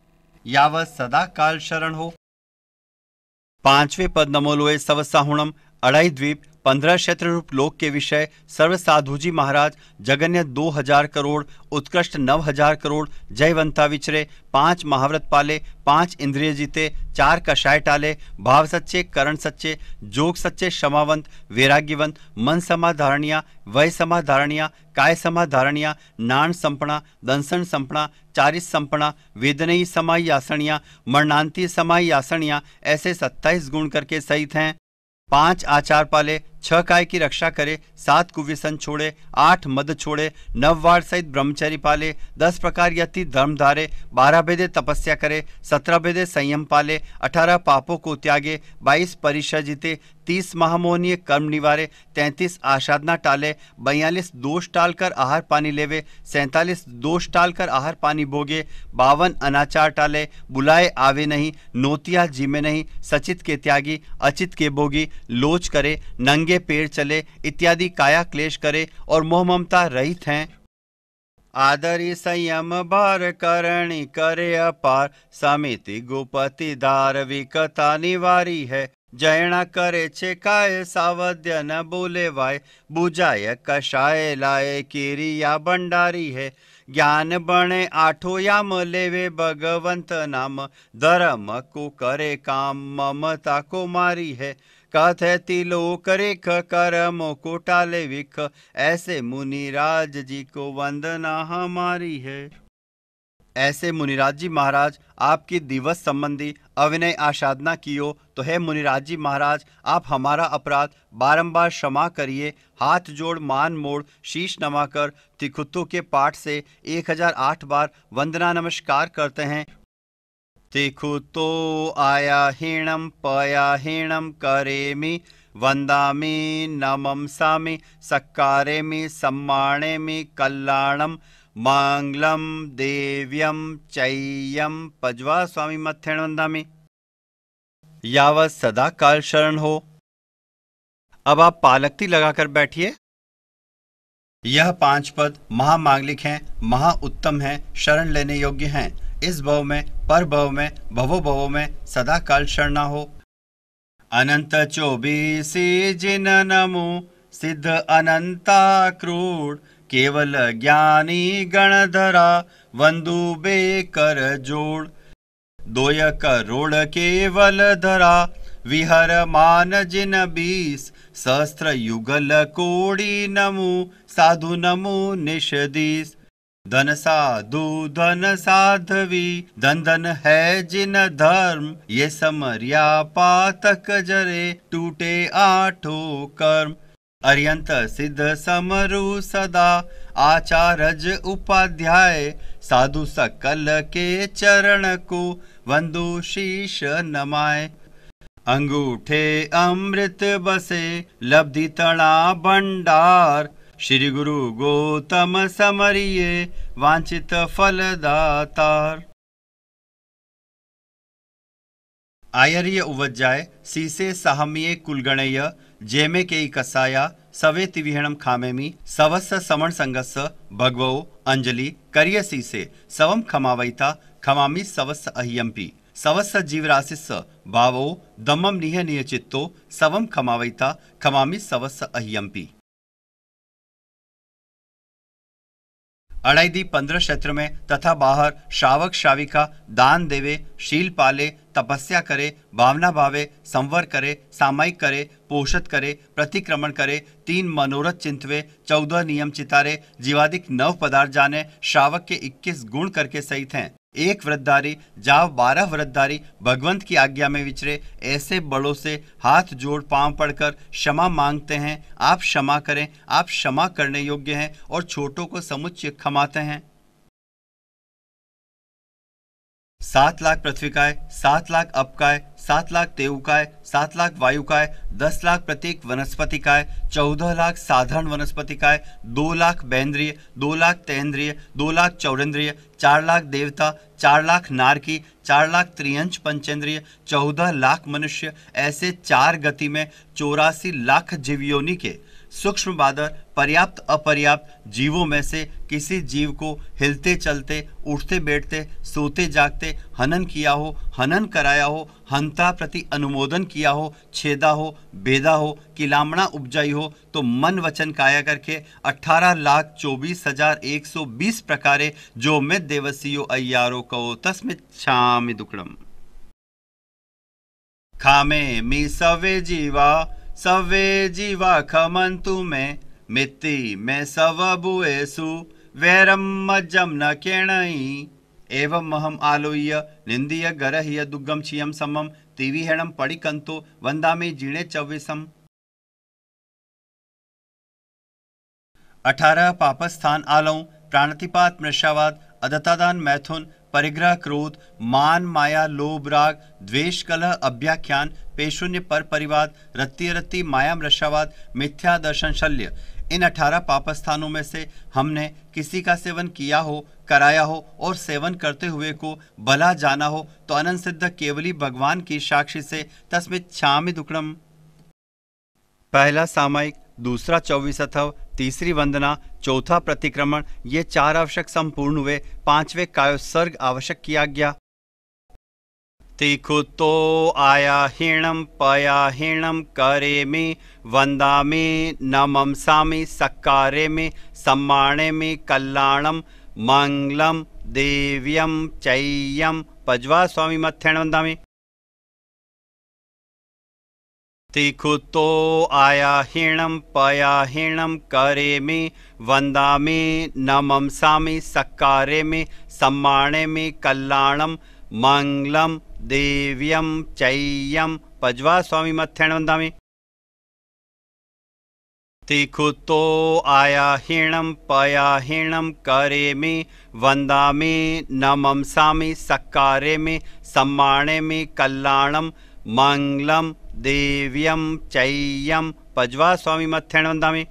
यावत सदा काल शरण हो पांचवें पद नमोलोए सवसाहुणम अढ़ाई द्वीप पंद्रह क्षेत्र रूप लोक के विषय सर्व जी महाराज जगन्य दो हजार करोड़ उत्कृष्ट नव हजार करोड़ जयवंता विचरे पांच महाव्रत पाले पांच इंद्रिय जीते चार कषाय टाले भाव सच्चे करण सच्चे जोग सच्चे क्षमावंत वैराग्यवंत मन समाधारणिया वय समाधारणिया काय समाधारणिया नान संपणा दंसन संपणा चारिस संपणा वेदनयी समाई आसनिया मरणांति समाई यासणिया ऐसे सत्ताईस गुण करके सहित हैं पांच आचार पाले छह काय की रक्षा करे सात कुव्यसन छोड़े आठ मद छोड़े नव वार सहित ब्रह्मचारी पाले दस प्रकार यति धर्म धारे बारह भेदे तपस्या करे सत्रह भेदे संयम पाले अठारह पापों को त्यागे बाईस परीक्षा जीते तीस महामोहनीय कर्म निवारे तैंतीस आसाधना टाले बयालीस दोष टालकर आहार पानी लेवे सैंतालीस दोष टालकर आहार पानी भोगे बावन अनाचार टाले बुलाए आवे नहीं नोतिया जीमे नहीं सचित के त्यागी अचित के भोगी लोच करे नंगे पेड़ चले इत्यादि काया क्लेश करे और ममता रहित हैं आदरी संयम बार करणी करे अपार समिति गुपति दार विकता निवारी है जयना करे काय सावध्य न बोले वाय बुझाय कषाय लाए किरिया भंडारी है ज्ञान बने आठो याम लेवे भगवंत नाम धर्म को करे काम ममता को मारी है कथति लोक रेख करम कोटाले विख ऐसे मुनिराज जी को वंदना हमारी है ऐसे मुनिराज जी महाराज आपकी दिवस संबंधी अविनय आसाधना हो तो है मुनिराज जी महाराज आप हमारा अपराध बारंबार क्षमा करिए हाथ जोड़ मान मोड़ शीश नमाकर तिखुत्तु के पाठ से 1008 बार वंदना नमस्कार करते हैं तिखुतो आयाहीणं पयाहीणं करेमि वन्दामि नमंसामि सक्कारेमि सम्माणेमि कल्याणम मांगलम देव्यम चैयं पजवा स्वामी वंदा वंदामि यावत सदा काल शरण हो अब आप पालकती लगाकर बैठिए यह पांच पद महामांगलिक हैं महा उत्तम हैं शरण लेने योग्य हैं इस भव में पर भव में भवो भवो में सदा काल शरण हो अनंत चौबीसी जिन नमो सिद्ध अनंता क्रूर केवल ज्ञानी गणधरा बे कर जोड़ दोय करोड़ केवल धरा विहर मान जिन बीस सहस्त्र युगल कोड़ी नमो साधु नमो निषदीस धन साधु धन साधवी धन धन है जिन धर्म ये समरिया पातक जरे टूटे आठो कर्म अर्यंत सिद्ध समरु सदा आचारज उपाध्याय साधु सकल के चरण को वंदु शीश नमाय अंगूठे अमृत बसे लब्धि तणा भंडार श्री गुरु गौतम समरिये वांछित दातार आयर्य उवज्जाय सीसे सहमिये कुलगणय जेमे के कसाया सवे तिविहणम खामेमी सवस्स समण संगस भगवो अंजलि करिय सीसे सवम खमावैता खमामी सवस्स अहियंपी सवस्स जीवराशिस्स भावो दमम निह नियचित्तो सवम खमावैता खमामी सवस्स अहियंपी अढ़ाई दी पंद्रह क्षेत्र में तथा बाहर श्रावक श्राविका दान देवे शील पाले तपस्या करे भावना भावे संवर करे सामयिक करे पोषित करे प्रतिक्रमण करे तीन मनोरथ चिंतवे चौदह नियम चितारे जीवादिक नव पदार्थ जाने श्रावक के इक्कीस गुण करके सहित हैं एक व्रतधारी जाव बारह व्रतधारी भगवंत की आज्ञा में विचरे ऐसे बड़ों से हाथ जोड़ पांव पड़कर क्षमा मांगते हैं आप क्षमा करें आप क्षमा करने योग्य हैं और छोटों को समुच्चय क्षमाते हैं सात लाख पृथ्वी काय सात लाख अपकाय सात लाख तेऊ सात लाख वायु दस लाख प्रत्येक वनस्पति काय चौदह लाख साधारण वनस्पति काय दो लाख बैंद्रिय दो लाख तेन्द्रिय दो लाख चौरेंद्रिय चार लाख देवता चार लाख नारकी चार लाख त्रियंश पंचेंद्रिय चौदह लाख मनुष्य ऐसे चार गति में चौरासी लाख जीवियोनी के सूक्ष्म बादल पर्याप्त अपर्याप्त जीवों में से किसी जीव को हिलते चलते उठते बैठते सोते जागते हनन किया हो हनन कराया हो हंता प्रति अनुमोदन किया हो छेदा हो बेदा हो किलामणा उपजाई हो तो मन वचन काया करके अठारह लाख चौबीस हजार एक सौ बीस प्रकारे जो मैं देवसीयो अयारो कहो तस्म छामि दुकड़म खामे मी सवे जीवा सवे जीवा खमंतु मे मिति मे सव भुएसु वैरम मज्जम न केणई एवं महम आलोय्य निंदीय गरह्य दुग्गम छियं समं तिविहेणं वंदा मे जीणे चव्विसम अठारह पापस्थान आलौ प्राणतिपात मृषावाद अदतादान मैथुन परिग्रह क्रोध मान माया लोभ राग द्वेष कलह अभ्याख्यान पेशून्य पर परिवाद रत्ती रत्ती माया मृषावाद मिथ्या दर्शन शल्य इन अठारह पापस्थानों में से हमने किसी का सेवन किया हो कराया हो और सेवन करते हुए को भला जाना हो तो अनंत सिद्ध केवली भगवान की साक्षी से तस्मित छामी दुकड़म पहला सामायिक दूसरा चौबीस अथव तीसरी वंदना चौथा प्रतिक्रमण ये चार आवश्यक संपूर्ण हुए पांचवे कायोत्सर्ग आवश्यक किया गया तो आया हिणम पया हिणम करे मे वंदा मे नमसा में सकारे मे सम्माणे मे कल्याणम मंगलम देव्यम चैयम पजवा स्वामी मथ्यण वंदा में तिखुतो आयाहिणं पयाहिणं करेमि वन्दामि नमंसामि सकारेमि सम्माणेमि कल्णं मङ्गलं देव्यं स्वामी पज्वा स्वामिमथ्यान् वन्दामि तिखुतो आयाहिणं पयाहिणं करेमि वन्दामि नमंसामि सम्माणे मे कल्याणं मङ्गलं ദിവ്യം ചൈയം പജ്വാസ്വാമിമധ്യേണ വന്ദാമി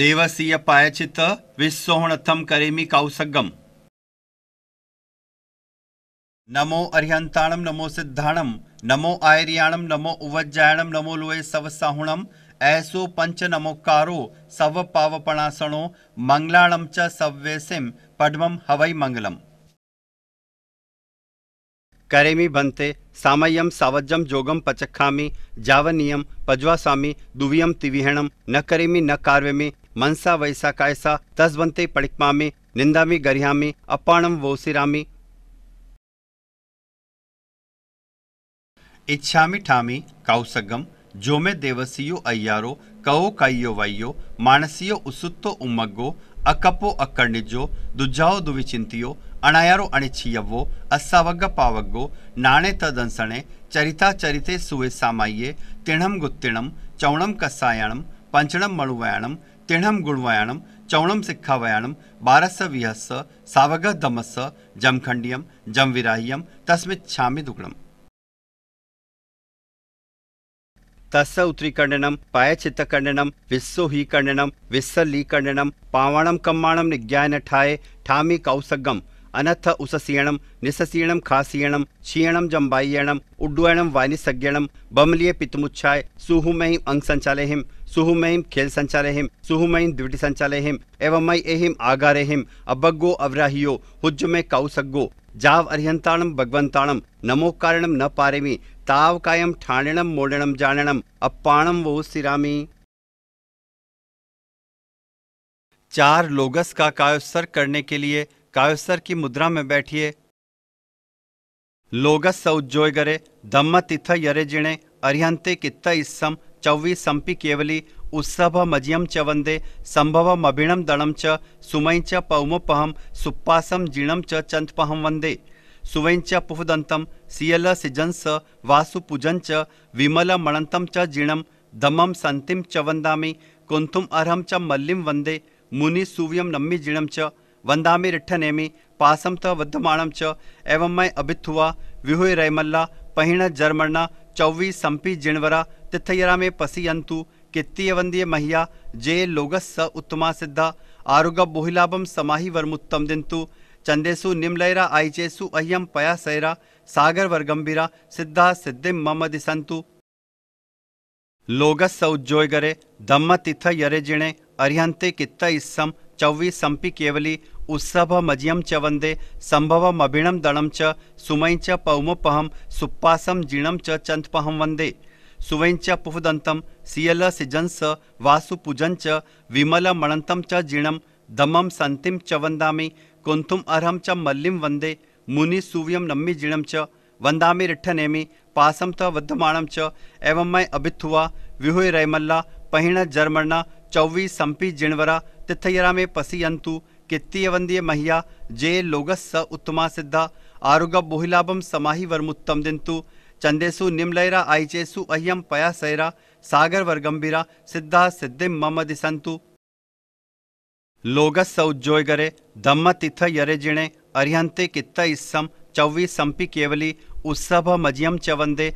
ദേവസീയ പായചിത്ത് വിസ്സോഹണത്തം കരീമി കൗസഗം നമോ അരിഹന്താണം നമോ സിദ്ധാണം നമോ ആയര്യാണം നമോ ഉവജ്ജായണം നമോ ലോയ സവസാഹുണം ऐसो पंच नमोकारो सव पावपणासणो मंगलाणम च सव्यसिम पद्मम हवई मंगलम करेमी बनते सामयम सावज्जम जोगम पचखामी जावनीयम पज्वासामी दुवियम तिविहणम न करेमी न कार्वेमी मनसा वैसा कायसा तस्वंते बनते पड़िकमामी निंदामी गरियामी अपाणम वोसिरामी इच्छामी ठामी काउसगम जोमे देवसियो अय्यारो कओ काइयो वैयो मानसियो उसुत्तो उमग्गो अकपो अकर्णिजो दुज्जाओ दुविचिंतियो ಅಣಯರು ಅಣಿಚಿಯವ್ವೋ ಅಸ್ಸವಗ್ಗ ಪಾವಗ್ಗೋ ನಾಣೆ ತದನ್ಸಣೆ ಚರಿತಾ ಚರಿತೆ ಸುವೆ ಸಾಮಾಯೆ ತಿಣಂ ಗುತ್ತಿಣಂ ಚೌಣಂ ಕಸ್ಸಾಯಣಂ ಪಂಚಣಂ ಮಳುವಯಾಣಂ ತಿಣಂ ಗುಣವಯಾಣಂ ಚೌಣಂ ಸಿಕ್ಖಾವಯಾಣಂ ಬಾರಸ್ಸ ವಿಹಸ್ಸ ಸಾವಗ ದಮಸ್ಸ ಜಂಖಂಡಿಯಂ ಜಂವಿರಾಹ್ಯಂ ತಸ್ಮಿಚ್ಛಾಮಿ ದುಗ್ಣಂ తస్స ఉత్రీఖండనం పాయచిత్తఖండనం విస్సుహీఖండనం విస్సలీఖండనం పావణం కమ్మాణం నిజ్ఞాయన ఠాయే ఠామి కౌసగ్గం अनथ उससीयणम निससीयणम खासीयणम क्षीयणम जम्बाइयणम उड्डुयणम वायनिसज्ञणम बमलिय पितमुच्छाय सुहुमयी अंग संचालेहिम सुहुमयी खेल संचालेहिम सुहुमयी द्विटी एवं मई एहिम आगारेहिम अबग्गो अवराहियो हुज्जमे काउसग्गो जाव अर्यंताणम भगवंताणम नमो कारणम न पारेमी ताव कायम ठाणिणम मोड़णम जानणम अपाणम वो सिरामी चार लोगस का कायोत्सर करने के लिए काव्यस्तर की मुद्रा में बैठिए लोगस सौज्जोयगरे धम्म तिथ यरे जिणे अरिहंते कित्त इसम चौवी संपी केवली उत्सव मजियम च वंदे मभिणम दणम च सुमय च पौमोपहम सुप्पासम जीणम च चंतपहम वंदे सुवैंच पुहदंतम सियल सिजंस च विमल मणंतम च जीणम दमम संतिम च वंदामि कुंथुम अर्हम च मल्लिम वंदे मुनि सूव्यम नम्मी जीणम च वंदमी रिट्ठनेमि पासम त वद्धमाणम च एवं मैं अभिथुआ विहुय रैमल्ला पहिण जर्मणा चौवी संपी जिणवरा तिथयरा में पसीयंतु कित्तीय वंदीय महिया जे लोगस स उत्तमा सिद्धा आरुग बोहिलाभम समाहि वर्मुत्तम दिंतु चंदेसु निम्लयरा आइचेसु पया सैरा सागर वर्गम्बिरा सिद्धा सिद्धि मम दिसंतु लोगस उज्जोय गरे दम्म तिथ यरे जिणे अरिहंते कित्त इसम चौवी संपी केवली उत्सभमजयं च वंदे सम्भवमभिणं दणम च सुमयं च पौमपहं सुप्पासं जीणम च चन्द्पहं वंदे सुवैं च पुफुदन्तं सियलसिजंस वासुपूजं च विमलमणन्तं च जीणम दमम सन्तिं च वंदा कुंथुम अर्म च मल्लिं वन्दे मुनिसूव्यं नम्मी जीणम च वन्दामि रिठ्ठनेमि पास त वद्धमाणं च एवं मय अभिथुआ विहुय रैमल्ला पहिण जर्मण्णा चौवी संपी जिणवरा तिथयरा मे पसीयंतु कित्तीय महिया जे लोगस स उत्तमा सिद्धा आरुग बोहिलाभम समाहि वर्मुत्तम दिंतु चंदेसु निम्लयरा आइचेसु अह्यम पयासैरा सागर वर्गम्बिरा सिद्धा सिद्धिम मम दिसंतु लोगस स उज्जोय गरे धम्म तिथ यरे जिणे अरिहंते कित्त इस्सम चौवी संपि केवली उत्सभ मजियम च वंदे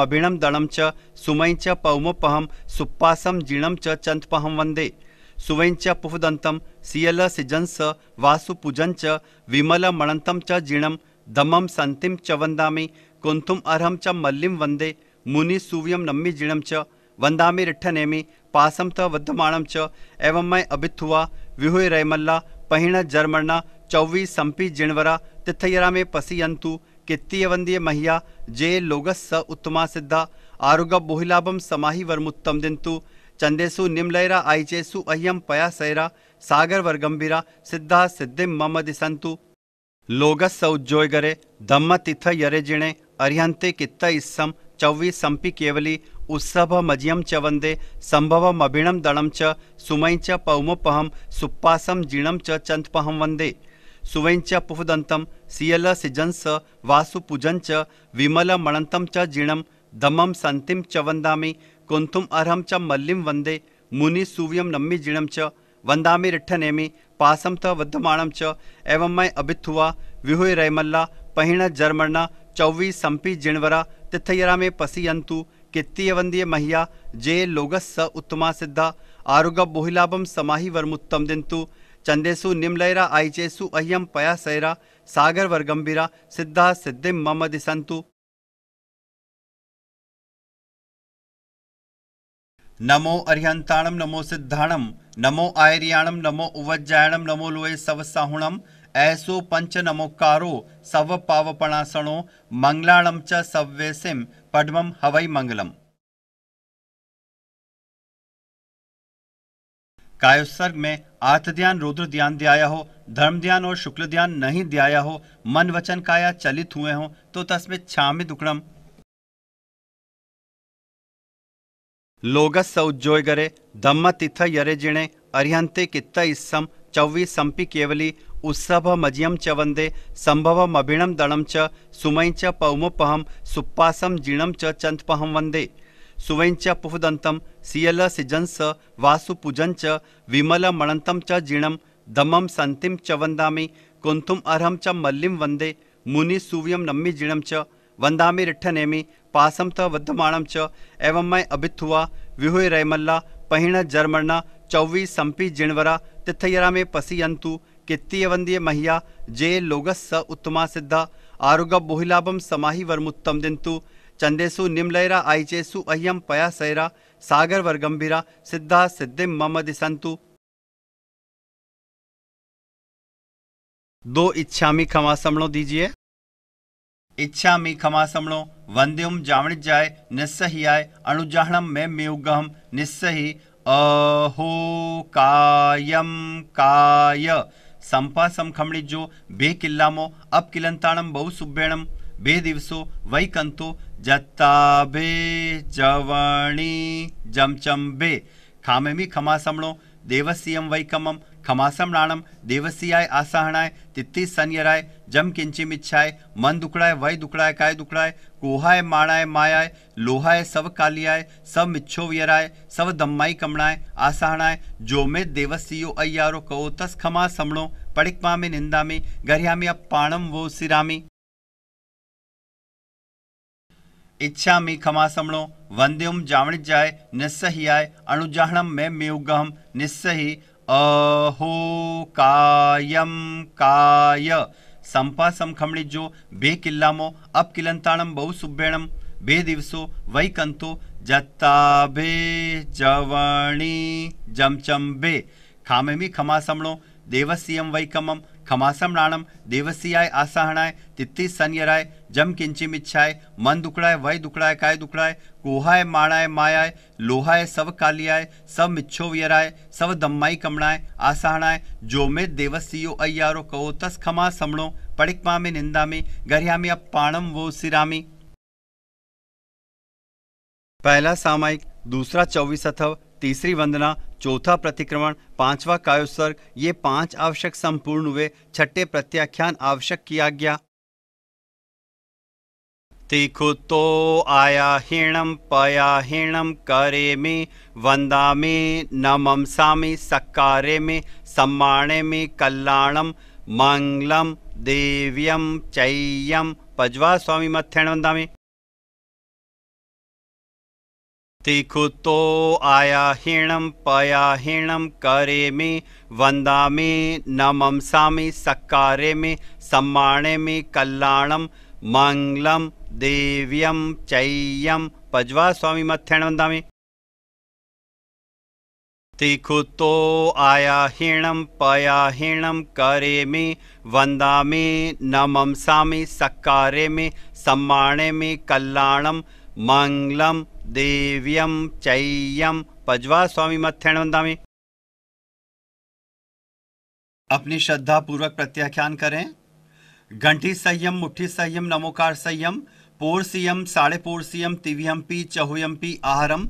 मभिणम दणम च सुमय च पौमोपहम सुप्पासम जीणम च चंतपहम वंदे सुवैंच पुफुदंतम सियल सिजंस वासुपूजन विमल मणंतम च जिणम दमम संतिम च वंदामे कुंथुम अर्हम च मल्लिम वंदे मुनि सुवियम नम्मी जिणम च रिठ नेमी पासम त वद्धमाणम च एवमय अभिथुवा विहुय रैमल्ला पहिण जर्मणा चौवी संपी जिणवरा तिथयरा मे पसियंतु कित्तीयवंदीय महिया जे लोगस्स उत्तमा सिद्धा आरुग बोहिलाभम समाही वरमुत्तम दिंतु ಚಂದೇಸು ನಿಮ್ಲೈರ ಐಚೇಸು ಅಯ್ಯಂ ಪಯಾಸೈರ ಸಾಗರ್ವರ್ ಗಂಭೀರ ಸಿದ್ಧ ಸಿದ್ಧಿಂ ಮಮದಿ ಸಂತು लोगस सौज्योगरे धम्म तिथ यरेजिणे अर्यंते कित्त इस्सम चौवी संपि केवली उत्सभ मजियम च वंदे संभवम अभिणम दणम च सुमय च पौमोपहम सुप्पासम जीणम च चंतपहम वंदे सुवैं च पुफदंतम सियल सिजंस वासुपूजन च विमल मणंतम च जीणम धम्मम संतिम च वंदामि कुंथुम अर्म च मल्लिम वंदे मुनि सूव्यम नम्मी जिणम च रिठ नेमी पासम त वद्धमाणम च एवं मैं अभिथुआ विहुय रैमल्ला पहिण जरमरना चौवी संपी जिणवरा तिथयरा में पसीयंतु कित्तीय वंदीय महिया जे लोगस स उत्तमा सिद्धा आरुग बोहिलाभम समाहि वर्मुत्तम दिंतु चंदेसु निम्लयरा आइचेसु अह्यम पया सैरा सागर वर्गम्बिरा सिद्धा सिद्धि मम दिशंतु नमो अर्यंताणम नमो सिद्धाणम नमो आयरियाणम नमो उवज्जायणम नमो लोए सव साहुणम ऐसो पंच नमोकारो सव पावपणासणो मंगलाणम च सव्यसिम पद्मम हवै मंगलम कायोत्सर्ग में आर्थ ध्यान रुद्र ध्यान दियाया हो धर्म ध्यान और शुक्ल ध्यान नहीं दियाया हो मन वचन काया चलित हुए हो तो तस्में छामित उकड़म लोगस उज्जोय गरे धम्म तिथ यरे जिणे अर्यंते कित्त इस्सम चव्वी संपी केवली उत्सभ मजियम च वंदे मभिणम दणम च सुमैं च पौमपहम सुप्पासम जिणम च चंतपहम वंदे सुवैंच पुहदंतम सियल सिजंस च विमल मणंतम च जिणम दमम संतिम च वंदामी कुंतुम अर्हम च मल्लिम वंदे मुनि सूव्यम नम्मी जिणम च रिठ्ठ नेमी पासम त वधमाणम च एवं मैं अभिथुआ विहुय रैमल्ला पहिण जर्मणा चौवी संपी जिणवरा तिथयरा में कित्तीय कित्तीयवंदीय महिया जे लोगस स उत्तमा सिद्धा आरुग बोहिलाभम समाहि वरमुत्तम दिंतु चंदेशु निम्लयरा आईचेसु अह्यम पया सैरा सागर वरगंभीरा सिद्धा सिद्धि मम दिसंतु दो इच्छामी खमा समणो दीजिए इच्छामी खमा समणो वंद्युम जामणिजाय निस्सहियाय अणुजाहणम मे मेउगहम निस्सहि अहो कायम काय संपा समखमणिजो बे किल्लामो अब किलंताणम बहुसुभेणम बे दिवसो वैकंतो जत्ता बे जवणी जमचंबे बे खामेमी खमा समणो वैकमम खमासम राणम देवसीय आसाहणाय तिथि सन्यराय जम किंचिमिच्छाय मन दुखड़ाय वय दुखड़ाय काय दुखड़ाय कोहाय माणाय मायाय लोहाय सब कालियाय सब मिच्छो वियराय सब दम्माई कमणाय आसाहणाय जो मे देवसीयो अय्यारो कहो तस खमा समणो पड़िक्मा में निंदा में गर्या में पाणम वो सिरामी इच्छा मी खमा समणो वंद्युम जावणित जाय निस्सहियाय अणुजाहणम मे मेयुगहम निस्सही अहो कायम काय संपासम जो बे किल्लामो अब किलंताणम बहु सुबेणम बे दिवसो वैकंतो जत्ता बे जवणी जमचम बे खामेमी खमासमणो దేవస్యం వైకమం खमासम राणम देवसियाय आसाहणाय तित्ती सन्यराय जम किंचिम इच्छाय मन दुखड़ाय वय दुखड़ाय काय दुखड़ाय कोहाय माणाय मायाय लोहाय सब कालियाय सब मिच्छो वियराय सब दम्माई कमणाय आसाहणाय मे देवसियो अय्यारो कहो तस खमा समणो पड़िक में निंदा में गरिया में अब पाणम वो सिरामी पहला सामायिक दूसरा चौबीस अथव तीसरी वंदना चौथा प्रतिक्रमण पांचवा कायोत्सर्ग ये पांच आवश्यक संपूर्ण हुए छठे प्रत्याख्यान आवश्यक किया तो आया हिणम पया हिणम करे मे वंदा मे नमसा मे सकारे मे सम्माणे में कल्याणम मंगलम देव्यम चैयम पजवा स्वामी मथ्यण वंदा में तिखुतो आयाहीणं पयाहीणं करे मे नमसा नमंसामि सकारे मे सम्माणे मे कल्याणं मङ्गलं देव्यं चैयं पज्वा स्वामी मथ्येण वन्दामि तिखुतो आयाहीणं पयाहीणं करे मे वन्दामि नमंसामि सकारे मे सम्माणे मे कल्याणं मङ्गलं दिव्यम चय्यम पजवा स्वामी मत्थेण वंदामी अपनी श्रद्धा पूर्वक प्रत्याख्यान करें घंटी संयम मुठ्ठी संयम नमोकार संयम सीयम साढ़े सीयम तिव्यम पी चहुयम पी आहरम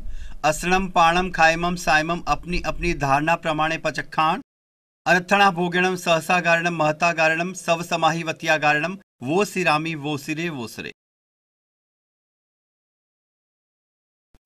असणम पाणम खायमम सायमम अपनी अपनी धारणा प्रमाणे पचखाण अर्थणा भोगिणम सहसा गारणम महता गारणम सव समाही वतिया गारणम वो सिरामी वो सिरे वो सिरे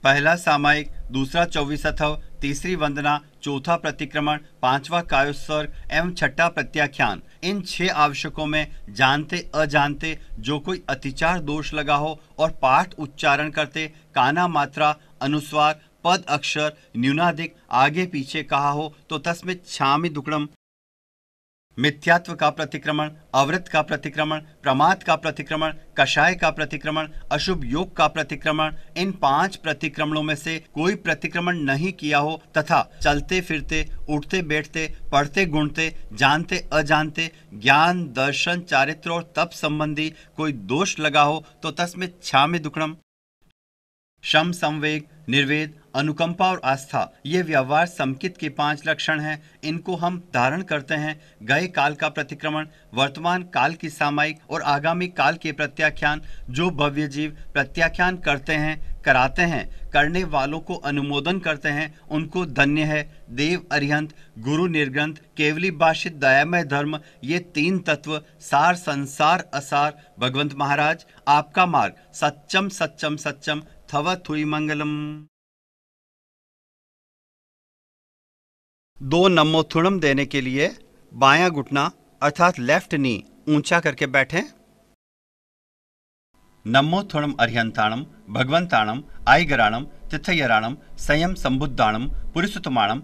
पहला सामायिक दूसरा चौबीस अथव तीसरी वंदना चौथा प्रतिक्रमण पांचवा कायोत्सर्ग एवं छठा प्रत्याख्यान इन छह आवश्यकों में जानते अजानते जो कोई अतिचार दोष लगा हो और पाठ उच्चारण करते काना मात्रा अनुस्वार पद अक्षर न्यूनाधिक आगे पीछे कहा हो तो तस्में छामी दुकड़म मिथ्यात्व का प्रतिक्रमण अवृत का प्रतिक्रमण प्रमाद का प्रतिक्रमण कषाय का प्रतिक्रमण अशुभ योग का प्रतिक्रमण इन पांच प्रतिक्रमणों में से कोई प्रतिक्रमण नहीं किया हो तथा चलते फिरते उठते बैठते पढ़ते गुणते जानते अजानते ज्ञान दर्शन चारित्र और तप संबंधी कोई दोष लगा हो तो तस्में में दुखड़म शम संवेग निर्वेद अनुकंपा और आस्था ये व्यवहार समकित के पांच लक्षण हैं इनको हम धारण करते हैं गए काल का प्रतिक्रमण वर्तमान काल की सामायिक और आगामी काल के प्रत्याख्यान जो भव्य जीव प्रत्याख्यान करते हैं कराते हैं करने वालों को अनुमोदन करते हैं उनको धन्य है देव अरिहंत गुरु निर्ग्रंथ केवली भाषित दयामय धर्म ये तीन तत्व सार संसार असार भगवंत महाराज आपका मार्ग सच्चम सच्चम सच्चम थव थुई मंगलम दो नमोथुणम देने के लिए बाया घुटना अर्थात लेफ्ट नी ऊंचा करके बैठें नमोथुणम अर्यंताणम भगवंताणम आयगराणम तिथयराणम संयम संबुद्धाणम पुरुषोत्तमाणम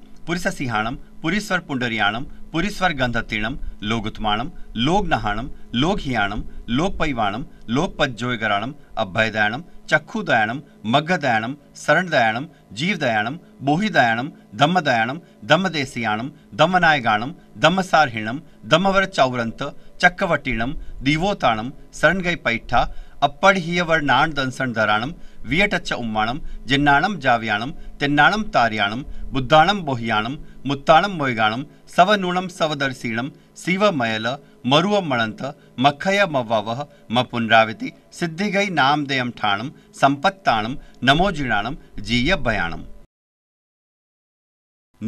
सिंहाणम पुरीश्वर पुंडरियाणम पुरीश्वर गंधतीणम लोगुत्माणम लोग नहाणम लोग हियाणम लोक पैवाणम लोक पज्जोयगराणम अभयदयाणम चक्षुदयाणम मग्गदयाणम शरणदयाणम जीवदयाणम बोहिदयाणम दम्मदयाणम दम्मदेशियाणम दम्मनायगाणम दम्मसारहिणम दम्मवर चौरंत चक्कवटीणम दिवोताणम शरणगई पैठा अपड़हीयवर्णाण दंसन धराणम वियटच्च उम्माणम जिन्नाणम जाव्याणम तिन्नाणम तार्याणम बुद्धाणम बोहियाणम मुत्ताणम मोयगाणम ಸವನುಣಂ ಸವದರ್ಶೀಣಂ ಶಿವಮಯಲ ಮರುವ ಮಳಂತ ಮಖಯ ಮವ್ವವಹ ಮ ಪುನರಾವತಿ ಸಿದ್ಧಿಗೈ ನಾಮದೇಯಂ ಠಾಣಂ ಸಂಪತ್ತಾಣಂ ನಮೋಜಿಣಾಣಂ ಜೀಯ ಭಯಾಣಂ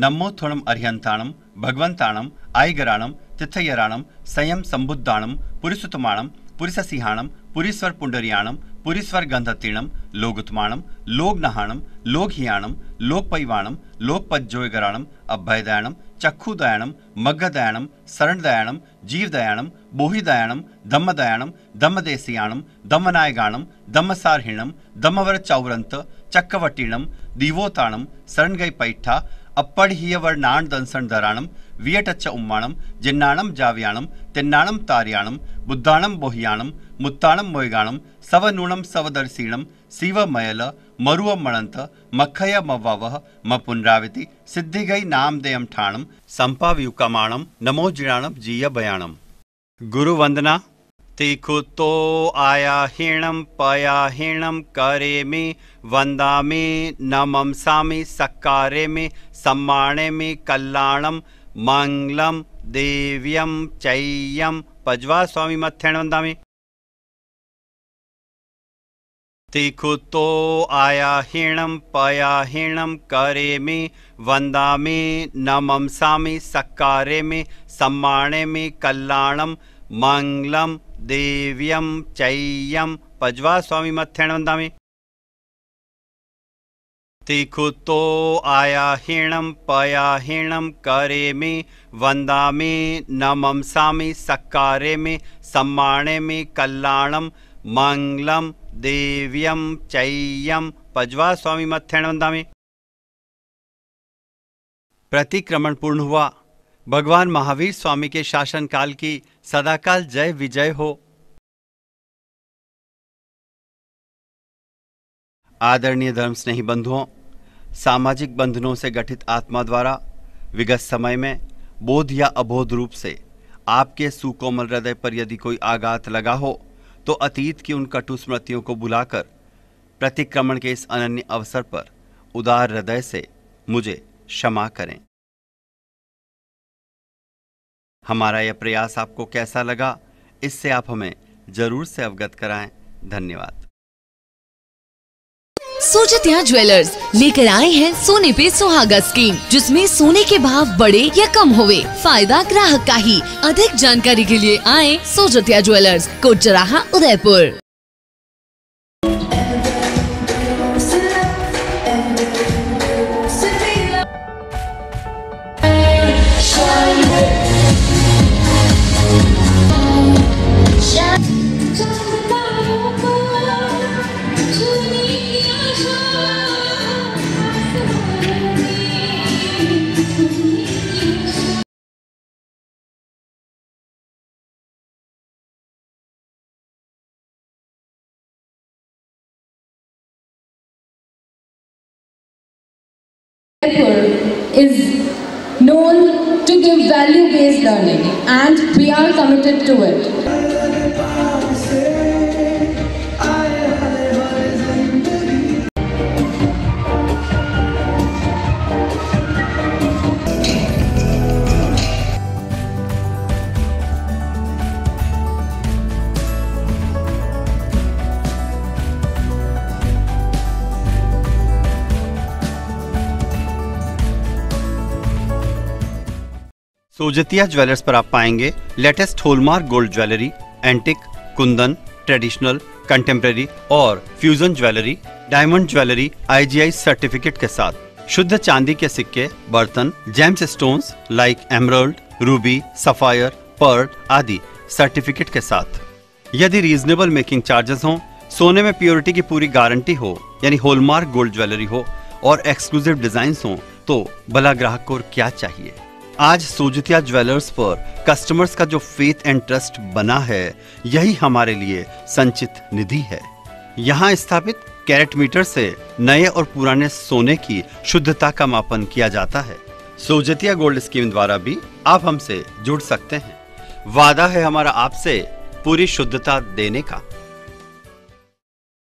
ನಮ್ಮೋಥೋಣಂ ಅರ್ಹಂತಾಣಂ ಭಗವಂತಾಣಂ ಆಯ್ಗರಾಣಂ ತಿಥಯ್ಯರಾಣಂ ಸಂಯಂ ಸಂಬುದ್ಧಾಣಂ ಪುರಿಸುತಮಾಣಂ पुरीससिहाणम पुरीस्वर पुंडरियाणम पुरीस्वर गंधतीणम लोगुतमाणम लोगनहाणम लोगहियाणम लोकपैवाणम लोकपज्जोयगराणम अभयदयाणम चक्षुदयाणम मग्गदयाणम शरणदयाणम जीवदयाणम बोहिदयाणम दम्मदयाणम दम्मदेशियाणम दम्मनायगाणम दम्मसारहिणम दम्मवर चौरंत चक्कवटीणम दिवोताणम शरणगई पैठा अप्पड़ हिय वर्णाण दंसन धराणम वियटच्च उम्माणम जिन्नाणम जाव्याणम तिन्नाणम तार्याणम बुद्धाणम बोहियाणम मुत्ताणम मोयगाणम सवनूणम सवदर्शीणम शिवमयल ಮರುವ ಮಳಂತ ಮಕ್ಕಯ ಮವ್ವವಹ ಮ ಪುನರಾವತಿ ಸಿದ್ಧಿಗೈ ನಾಮದೇಯಂ ಠಾಣಂ ಸಂಪಾವ್ಯುಕಮಾಣಂ ನಮೋ ಜಿಣಾಣಂ ಜಿಯ ಬಯಾಣಂ गुरु वंदना तिखुतो आयाहीणम पयाहीणम करे में वंदा में नमसा में सकारे में सम्माणे में कल्याणम मंगलम देव्यम चैयम पजवा स्वामी मथ्यण वंदा तिखुतो आयाहिणं पयाहीणं करेमि वन्दामि नमंसामि सकारेमि सम्माणेमि कल्याणं मङ्गलं देव्यं चय्यं पज्वा स्वामीमथ्य वन्दामि तिखुतो आयाहिणं पयाहीणं करेमि वन्दामि नमंसामि सकारेमि सम्माणेमि कल्याणं मङ्गलं दिव्यम चय्यम पजवा स्वामी वंदा में प्रतिक्रमण पूर्ण हुआ भगवान महावीर स्वामी के शासनकाल की सदाकाल जय विजय हो आदरणीय धर्म स्नेही बंधुओं सामाजिक बंधनों से गठित आत्मा द्वारा विगत समय में बोध या अबोध रूप से आपके सुकोमल हृदय पर यदि कोई आघात लगा हो तो अतीत की उन कटु स्मृतियों को बुलाकर प्रतिक्रमण के इस अनन्य अवसर पर उदार हृदय से मुझे क्षमा करें हमारा यह प्रयास आपको कैसा लगा इससे आप हमें ज़रूर से अवगत कराएं धन्यवाद सोचत्या ज्वेलर्स लेकर आए हैं सोने पे सुहागा स्कीम जिसमें सोने के भाव बड़े या कम होवे फायदा ग्राहक का ही अधिक जानकारी के लिए आए सोचत्या ज्वेलर्स चराहा Udaipur is known to give value-based learning and we are committed to it. Sojatiya तो ज्वेलर्स पर आप पाएंगे latest hallmark gold jewellery antique kundan traditional contemporary और fusion jewellery diamond jewellery IGI certificate के साथ शुद्ध चांदी के सिक्के बर्तन gems stones like emerald ruby sapphire pearl आदि सर्टिफिकेट के साथ यदि रीजनेबल मेकिंग चार्जेस हो सोने में प्योरिटी की पूरी गारंटी हो यानी होलमार्क गोल्ड ज्वेलरी हो और एक्सक्लूसिव डिजाइन हो तो भला ग्राहक को क्या चाहिए आज सोजतिया ज्वेलर्स पर कस्टमर्स का जो फेथ एंड ट्रस्ट बना है यही हमारे लिए संचित निधि है यहाँ स्थापित कैरेट मीटर से नए और पुराने सोने की शुद्धता का मापन किया जाता है सोजतिया गोल्ड स्कीम द्वारा भी आप हमसे जुड़ सकते हैं वादा है हमारा आपसे पूरी शुद्धता देने का